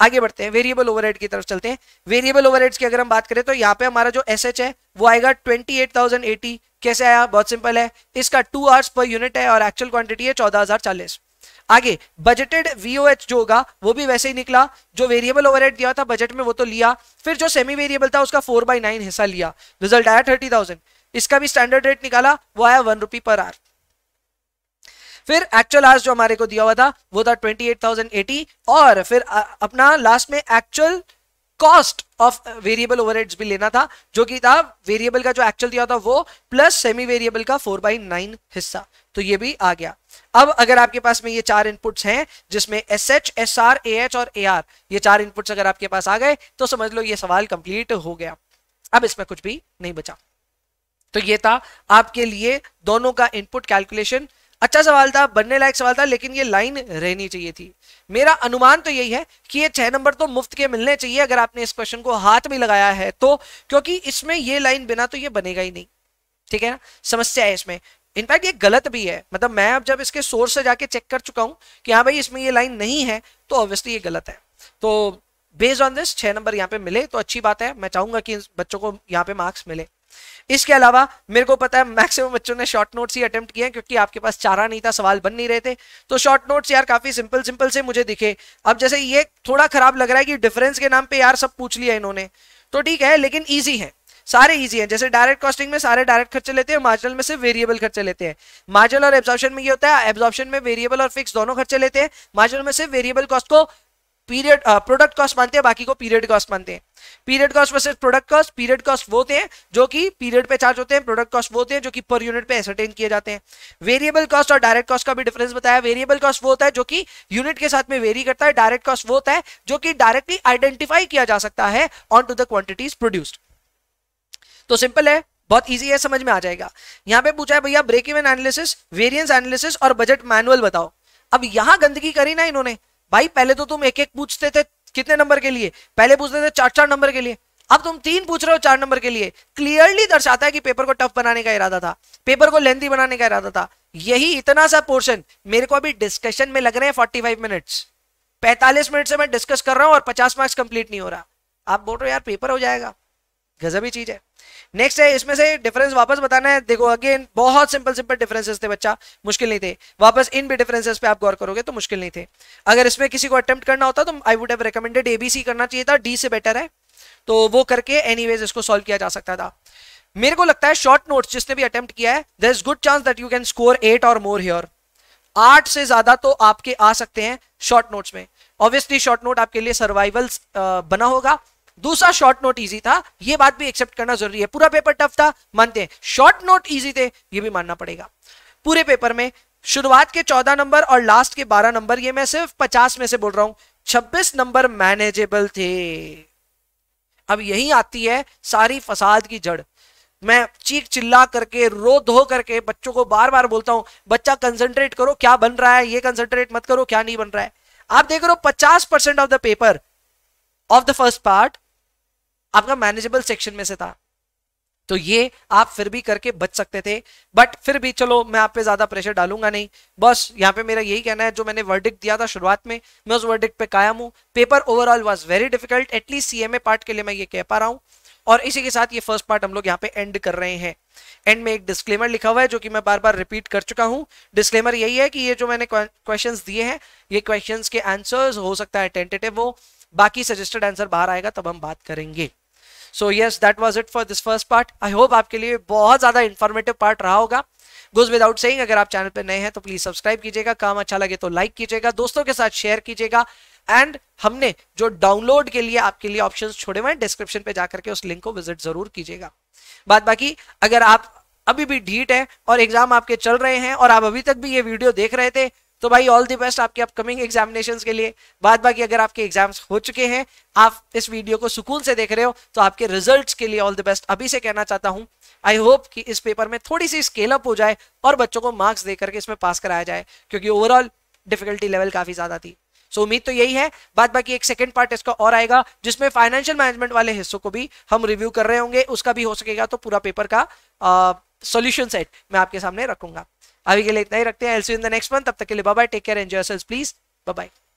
आगे बढ़ते हैं वेरिएबल ओवर की तरफ चलते हैं वेरिएबल ओवर की अगर हम बात करें तो यहाँ पे हमारा जो एस है वो आएगा ट्वेंटी कैसे आया बहुत सिंपल है इसका टू आवर्स पर यूनिट है और एक्चुअल क्वांटिटी है चौदह आगे बजटेड वीओएच जो होगा वो भी वैसे ही निकला जो वेरिएबल ओवरहेड दिया था बजट में वो तो लिया फिर जो सेमी वेरिएबल था उसका फोर बाई नाइन हिस्सा लिया रिजल्ट आया थर्टी थाउजेंड इसका भी स्टैंडर्ड रेट निकाला वो आया वन रुपी पर आर फिर एक्चुअल आर्स जो हमारे को दिया हुआ था वो था ट्वेंटी और फिर अपना लास्ट में actual cost of variable overheads भी लेना था जो कि था वेरिएबल का जो एक्चुअल दिया था वो प्लस सेमी वेरिएबल का फोर बाई नाइन हिस्सा तो ये भी आ गया अब अगर आपके पास में ये चार इनपुट्स हैं जिसमें S H S R A H और ए आर ये चार इनपुट्स अगर आपके पास आ गए तो समझ लो ये सवाल कंप्लीट हो गया अब इसमें कुछ भी नहीं बचा तो ये था आपके लिए दोनों का इनपुट कैलकुलेशन अच्छा सवाल था बनने लायक सवाल था लेकिन ये लाइन रहनी चाहिए थी मेरा अनुमान तो यही है कि ये छह नंबर तो मुफ्त के मिलने चाहिए अगर आपने इस क्वेश्चन को हाथ में लगाया है तो क्योंकि इसमें ये लाइन बिना तो ये बनेगा ही नहीं ठीक है ना समस्या है इसमें इनफैक्ट ये गलत भी है मतलब मैं अब जब इसके सोर्स से जाके चेक कर चुका हूँ कि हाँ भाई इसमें ये लाइन नहीं है तो ऑब्वियसली ये गलत है तो बेस्ड ऑन दिस छह नंबर यहाँ पे मिले तो अच्छी बात है मैं चाहूंगा कि बच्चों को यहाँ पे मार्क्स मिले इसके अलावा मेरे को पता है मैक्सिमम बच्चों ने शॉर्ट नोट्स ही अटेम्प्ट किए हैं क्योंकि आपके पास चारा नहीं था सवाल बन नहीं रहे थे तो शॉर्ट नोट्स यार काफी सिंपल सिंपल से मुझे दिखे अब जैसे ये थोड़ा खराब लग रहा है कि डिफरेंस के नाम पे यार सब पूछ लिया इन्होंने तो ठीक है लेकिन ईजी है सारे ईजी है जैसे डायरेक्ट कॉस्टिंग में सारे डायरेक्ट खर्चे लेते हैं मार्जिनल में सिर्फ वेरिएबल खर्चे लेते हैं मार्जिनल और एब्जॉर्प्शन में ये होता है एब्जॉर्प्शन में वेरिएबल और फिक्स दोनों खर्चे लेते हैं मार्जिनल में सिर्फ वेरिएबल कॉस्ट को पीरियड प्रोडक्ट कॉस्ट मानते हैं बाकी को पीरियड कॉस्ट मानते हैं period cost versus product cost period cost वो होते हैं जो कि पीरियड पे चार्ज होते हैं प्रोडक्ट कॉस्ट वो होते हैं जो कि पर यूनिट पे एसरटेन किए जाते हैं वेरिएबल कॉस्ट और डायरेक्ट कॉस्ट का भी डिफरेंस बताया वेरिएबल कॉस्ट वो होता है जो कि यूनिट के साथ में वेरी करता है डायरेक्ट कॉस्ट वो होता है जो कि डायरेक्टली आइडेंटिफाई किया जा सकता है on to the quantities produced तो सिंपल है बहुत इजी है समझ में आ जाएगा यहाँ पे पूछा है भैया break even analysis variance analysis और बजट मैनुअल बताओ अब यहां गंदगी करी ना इन्होंने भाई पहले तो तुम एक एक पूछते थे कितने नंबर के लिए पहले पूछते थे चार चार नंबर के लिए अब तुम तीन पूछ रहे हो चार नंबर के लिए क्लियरली दर्शाता है कि पेपर को टफ बनाने का इरादा था पेपर को लेंथी बनाने का इरादा था यही इतना सा पोर्शन मेरे को अभी डिस्कशन में लग रहे हैं फोर्टी फाइव मिनट्स पैंतालीस मिनट से मैं डिस्कस कर रहा हूं और पचास मार्क्स कंप्लीट नहीं हो रहा आप बोल रहे हो यार पेपर हो जाएगा गजबी चीज है नेक्स्ट है इसमें से डिफरेंस वापस बताना है देखो अगेन बहुत सिंपल सिंपल डिफरेंसेस थे बच्चा मुश्किल नहीं थे वापस इन भी डिफरेंसेस पे आप गौर करोगे तो मुश्किल नहीं थे अगर इसमें किसी को अटेम्प्ट करना होता तो I would have recommended ABC करना चाहिए था डी से बेटर है तो वो करके एनीवेज इसको सॉल्व किया जा सकता था मेरे को लगता है शॉर्ट नोट जिसने भी अटेम्प्ट किया है there is good chance that you can score eight और मोर हियर आठ से ज्यादा तो आपके आ सकते हैं शॉर्ट नोट्स में ऑब्वियसली शॉर्ट नोट आपके लिए सर्वाइवल्स बना होगा दूसरा शॉर्ट नोट इजी था यह बात भी एक्सेप्ट करना जरूरी है पूरा पेपर टफ था मानते हैं शॉर्ट नोट इजी थे यह भी मानना पड़ेगा पूरे पेपर में शुरुआत के चौदह नंबर और लास्ट के बारह नंबर ये मैं सिर्फ पचास में से बोल रहा हूं छब्बीस नंबर मैनेजेबल थे अब यही आती है सारी फसाद की जड़ मैं चीख चिल्ला करके रो धो करके बच्चों को बार बार बोलता हूं बच्चा कंसंट्रेट करो क्या बन रहा है ये कंसंट्रेट मत करो क्या नहीं बन रहा है आप देख रहे हो पचास percent of the paper of the first part आपका मैनेजेबल सेक्शन में से था तो ये आप फिर भी करके बच सकते थे बट फिर भी चलो मैं आप पे ज्यादा प्रेशर डालूंगा नहीं बस यहाँ पे मेरा यही कहना है जो मैंने वर्डिक्ट दिया था शुरुआत में मैं उस वर्डिक्ट पे कायम हूँ paper overall was very difficult at least CMA part के लिए मैं ये कह पा रहा हूँ और इसी के साथ ये फर्स्ट पार्ट हम लोग यहाँ पे एंड कर रहे हैं एंड में एक डिस्क्लेमर लिखा हुआ है जो कि मैं बार बार रिपीट कर चुका हूँ डिस्क्लेमर यही है कि ये जो मैंने क्वेश्चन दिए हैं ये क्वेश्चन के आंसर्स हो सकता है टेंटेटिव हो बाकी सजेस्टेड आंसर बाहर आएगा तब हम बात करेंगे so yes that was it for this first part I hope आपके लिए बहुत ज़्यादा इन्फॉर्मेटिव पार्ट रहा होगा गोज विदाउट सेइंग अगर आप चैनल पर नए हैं तो प्लीज़ सब्सक्राइब कीजिएगा काम अच्छा लगे तो लाइक कीजिएगा दोस्तों के साथ शेयर कीजिएगा एंड हमने जो डाउनलोड के लिए आपके लिए ऑप्शंस छोड़े हुए हैं डिस्क्रिप्शन पे जाकर के उस लिंक को विजिट जरूर कीजिएगा बात बाकी अगर आप अभी भी ढीट है और एग्जाम आपके चल रहे हैं और आप अभी तक भी ये वीडियो देख रहे थे तो भाई ऑल द बेस्ट आपके अपकमिंग एग्जामिनेशन के लिए बाद बाकी अगर आपके एग्जाम्स हो चुके हैं आप इस वीडियो को सुकून से देख रहे हो तो आपके रिजल्ट्स के लिए ऑल द बेस्ट अभी से कहना चाहता हूँ आई होप कि इस पेपर में थोड़ी सी स्केल अप हो जाए और बच्चों को मार्क्स दे करके इसमें पास कराया जाए क्योंकि ओवरऑल डिफिकल्टी लेवल काफी ज्यादा थी सो so, उम्मीद तो यही है बाद बाकी एक सेकंड पार्ट इसका और आएगा जिसमें फाइनेंशियल मैनेजमेंट वाले हिस्सों को भी हम रिव्यू कर रहे होंगे उसका भी हो सकेगा तो पूरा पेपर का सॉल्यूशन सेट मैं आपके सामने रखूंगा अभी के लिए इतना ही रखते हैं L C in the next month तब तक के लिए bye take care enjoy sales please bye